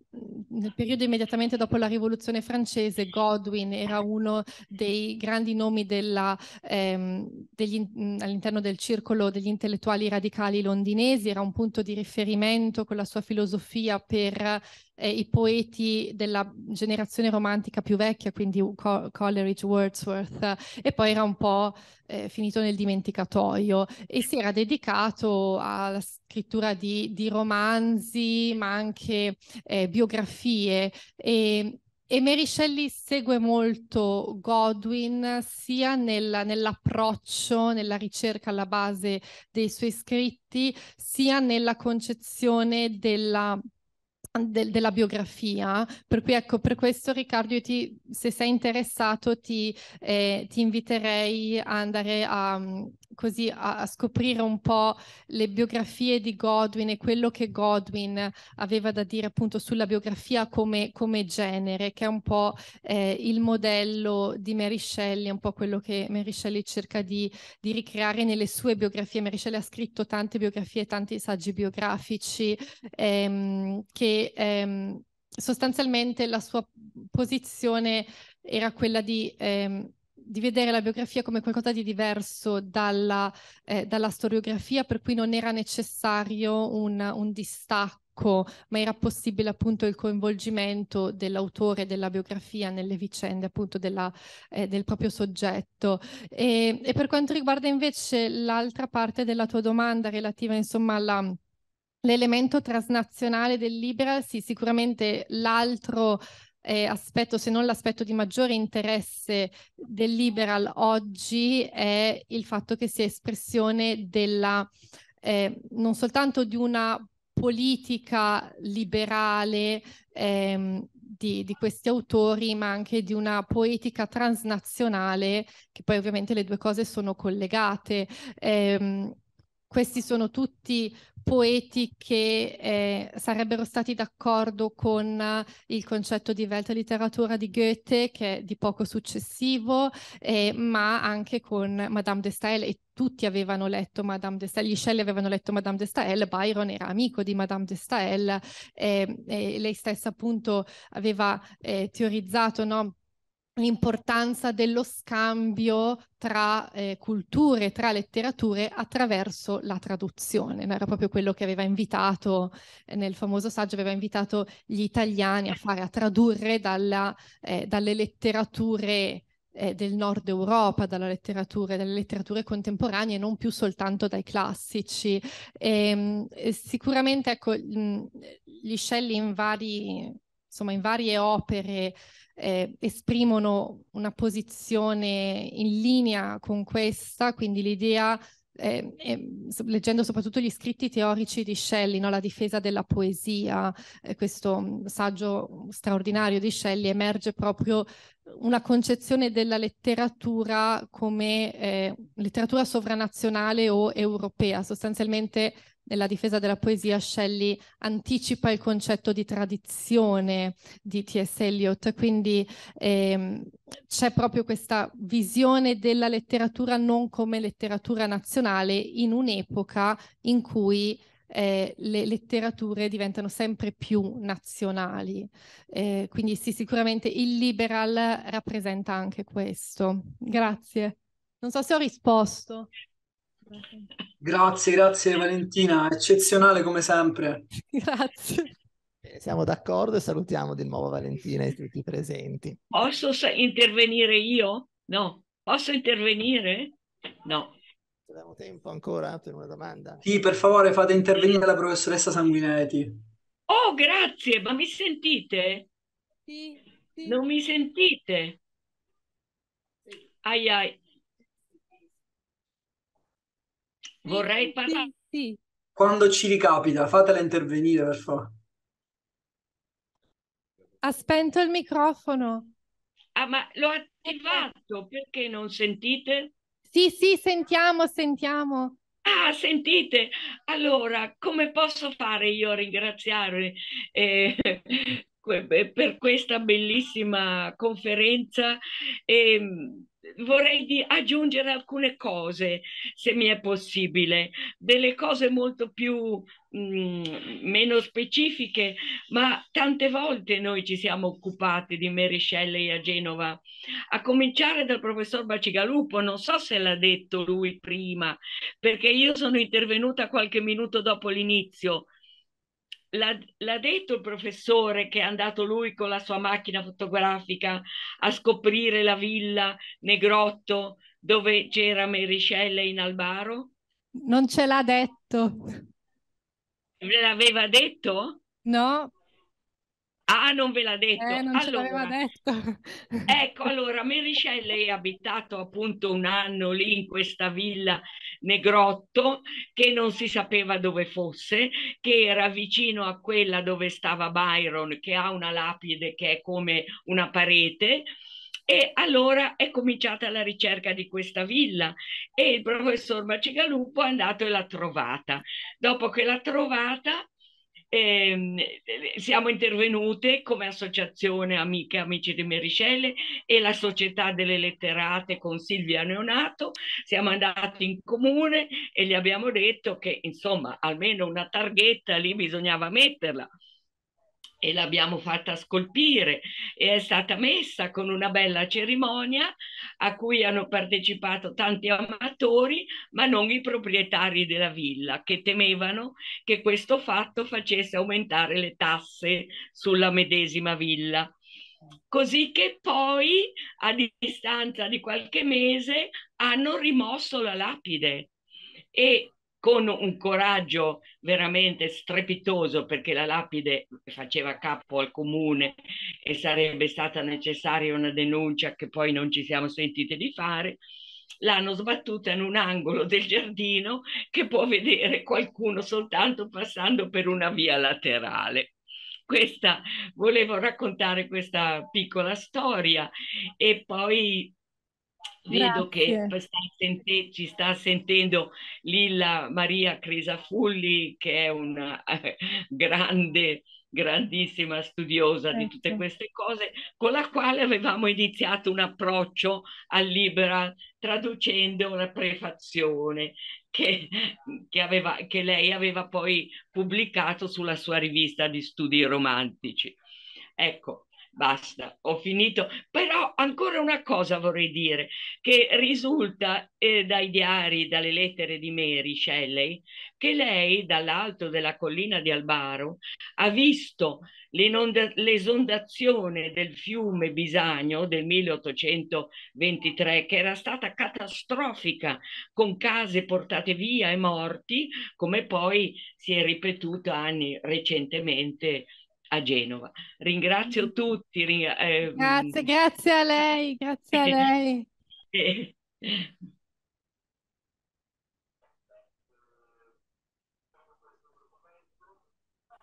Speaker 2: nel periodo immediatamente dopo la rivoluzione francese Godwin era uno dei grandi nomi della, ehm, degli, mm, all'interno del circolo degli intellettuali radicali londinesi, era un punto di riferimento con la sua filosofia per eh, i poeti della generazione romantica più vecchia, quindi Co- Coleridge, Wordsworth, e poi era un po' eh, finito nel dimenticatoio e si era dedicato alla scrittura di, di romanzi, ma anche eh, biografie. E, e Mary Shelley segue molto Godwin sia nella, nell'approccio, nella ricerca alla base dei suoi scritti, sia nella concezione della del, della biografia, per cui ecco, per questo Riccardo, ti, se sei interessato ti, eh, ti inviterei a andare a, mm, così, a, a, scoprire un po' le biografie di Godwin e quello che Godwin aveva da dire appunto sulla biografia come, come genere, che è un po' eh, il modello di Mary Shelley, un po' quello che Mary Shelley cerca di, di ricreare nelle sue biografie. Mary Shelley ha scritto tante biografie, tanti saggi biografici ehm, che ehm, sostanzialmente la sua posizione era quella di, ehm, di, vedere la biografia come qualcosa di diverso dalla, eh, dalla storiografia, per cui non era necessario un, un distacco ma era possibile appunto il coinvolgimento dell'autore della biografia nelle vicende appunto della, eh, del proprio soggetto. E, e per quanto riguarda invece l'altra parte della tua domanda relativa insomma alla l'elemento transnazionale del Libera, sì, sicuramente l'altro eh, aspetto, se non l'aspetto di maggiore interesse del liberal oggi, è il fatto che sia espressione della, eh, non soltanto di una politica liberale ehm, di, di, questi autori, ma anche di una poetica transnazionale, che poi ovviamente le due cose sono collegate. Eh, questi sono tutti poeti che eh, sarebbero stati d'accordo con eh, il concetto di Weltliteratura di Goethe, che è di poco successivo, eh, ma anche con Madame de Stael e tutti avevano letto Madame de Stael, gli Shelley avevano letto Madame de Stael, Byron era amico di Madame de Stael, eh, lei stessa appunto aveva eh, teorizzato, no? l'importanza dello scambio tra eh, culture, tra letterature attraverso la traduzione. Era proprio quello che aveva invitato eh, nel famoso saggio, aveva invitato gli italiani a fare, a tradurre dalla, eh, dalle letterature eh, del nord Europa, dalla letteratura, dalle letterature contemporanee, non più soltanto dai classici. Ehm, e, sicuramente ecco, gli Shelley in vari insomma, in varie opere eh, esprimono una posizione in linea con questa, quindi l'idea, eh, eh, leggendo soprattutto gli scritti teorici di Shelley, no? la difesa della poesia, eh, questo mm, saggio straordinario di Shelley, emerge proprio una concezione della letteratura come eh, letteratura sovranazionale o europea, sostanzialmente nella difesa della poesia Shelley anticipa il concetto di tradizione di T.S. Eliot, quindi ehm, c'è proprio questa visione della letteratura non come letteratura nazionale in un'epoca in cui eh, le letterature diventano sempre più nazionali. Eh, quindi sì, sicuramente il liberal rappresenta anche questo. Grazie. Non so se ho risposto.
Speaker 5: Grazie, grazie Valentina, eccezionale come sempre.
Speaker 6: grazie.
Speaker 1: Siamo d'accordo e salutiamo di nuovo Valentina e tutti i presenti.
Speaker 6: Posso intervenire io? No. Posso intervenire? No. Abbiamo tempo
Speaker 1: ancora per una domanda?
Speaker 5: Sì, per favore fate intervenire la professoressa Sanguinetti.
Speaker 6: Oh, grazie, ma mi sentite? Sì, sì. Non mi sentite? Ai ai. Vorrei parlare.
Speaker 2: Sì,
Speaker 5: Quando ci ricapita, fatela intervenire
Speaker 2: per favore. Ha spento il microfono.
Speaker 6: Ah, ma l'ho attivato, perché non sentite? Sì,
Speaker 2: sì, sentiamo, sentiamo.
Speaker 6: Ah, sentite, allora come posso fare io a ringraziare eh, per questa bellissima conferenza? Eh, vorrei aggiungere alcune cose, se mi è possibile, delle cose molto più mh, mm, meno specifiche, ma tante volte noi ci siamo occupati di Mary Shelley a Genova, a cominciare dal professor Bacigalupo, non so se l'ha detto lui prima, perché io sono intervenuta qualche minuto dopo l'inizio L'ha, l'ha, detto il professore che è andato lui con la sua macchina fotografica a scoprire la villa Negrotto dove c'era Mericelle in Albaro?
Speaker 2: Non ce l'ha detto.
Speaker 6: L'aveva detto? No, Ah, non ve l'ha detto. Eh, allora,
Speaker 2: detto.
Speaker 6: ecco, allora, Mary lei ha abitato appunto un anno lì in questa villa Negrotto che non si sapeva dove fosse, che era vicino a quella dove stava Byron, che ha una lapide che è come una parete. E allora è cominciata la ricerca di questa villa e il professor Macigalupo è andato e l'ha trovata. Dopo che l'ha trovata, Ehm, eh, siamo intervenute come associazione Amiche e Amici di Meriscelle e la Società delle Letterate con Silvia Neonato, siamo andati in comune e gli abbiamo detto che insomma almeno una targhetta lì bisognava metterla e l'abbiamo fatta scolpire e è stata messa con una bella cerimonia a cui hanno partecipato tanti amatori, ma non i proprietari della villa che temevano che questo fatto facesse aumentare le tasse sulla medesima villa. Così che poi, a distanza di qualche mese, hanno rimosso la lapide e con un coraggio veramente strepitoso perché la lapide faceva capo al comune e sarebbe stata necessaria una denuncia che poi non ci siamo sentite di fare, l'hanno sbattuta in un angolo del giardino che può vedere qualcuno soltanto passando per una via laterale. Questa, volevo raccontare questa piccola storia e poi Vedo che sta ci sta sentendo Lilla Maria Crisafulli, che è una grande, grandissima studiosa certo. di tutte queste cose, con la quale avevamo iniziato un approccio al Liberal traducendo una prefazione che, che, aveva, che lei aveva poi pubblicato sulla sua rivista di studi romantici. Ecco, basta, ho finito. Però ancora una cosa vorrei dire, che risulta eh, dai diari, dalle lettere di Mary Shelley, che lei dall'alto della collina di Albaro ha visto l'esondazione del fiume Bisagno del 1823, che era stata catastrofica, con case portate via e morti, come poi si è ripetuta anni recentemente a Genova. Ringrazio tutti. Ring... Eh, grazie,
Speaker 2: grazie a lei, grazie a lei.
Speaker 6: Eh.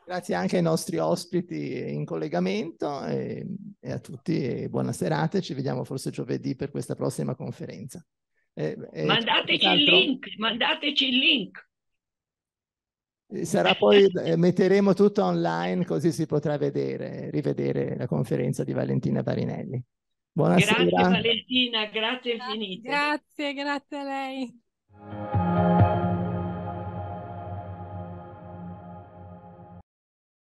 Speaker 1: Grazie anche ai nostri ospiti in collegamento e, ehm, e a tutti buona serata ci vediamo forse giovedì per questa prossima conferenza. E, eh, eh, mandateci, il esatto. link,
Speaker 6: mandateci il link.
Speaker 1: Eh, sarà poi, eh, metteremo tutto online così si potrà vedere, rivedere la conferenza di Valentina Barinelli. Buonasera. Grazie
Speaker 6: Valentina, grazie infinite. Grazie, grazie a lei.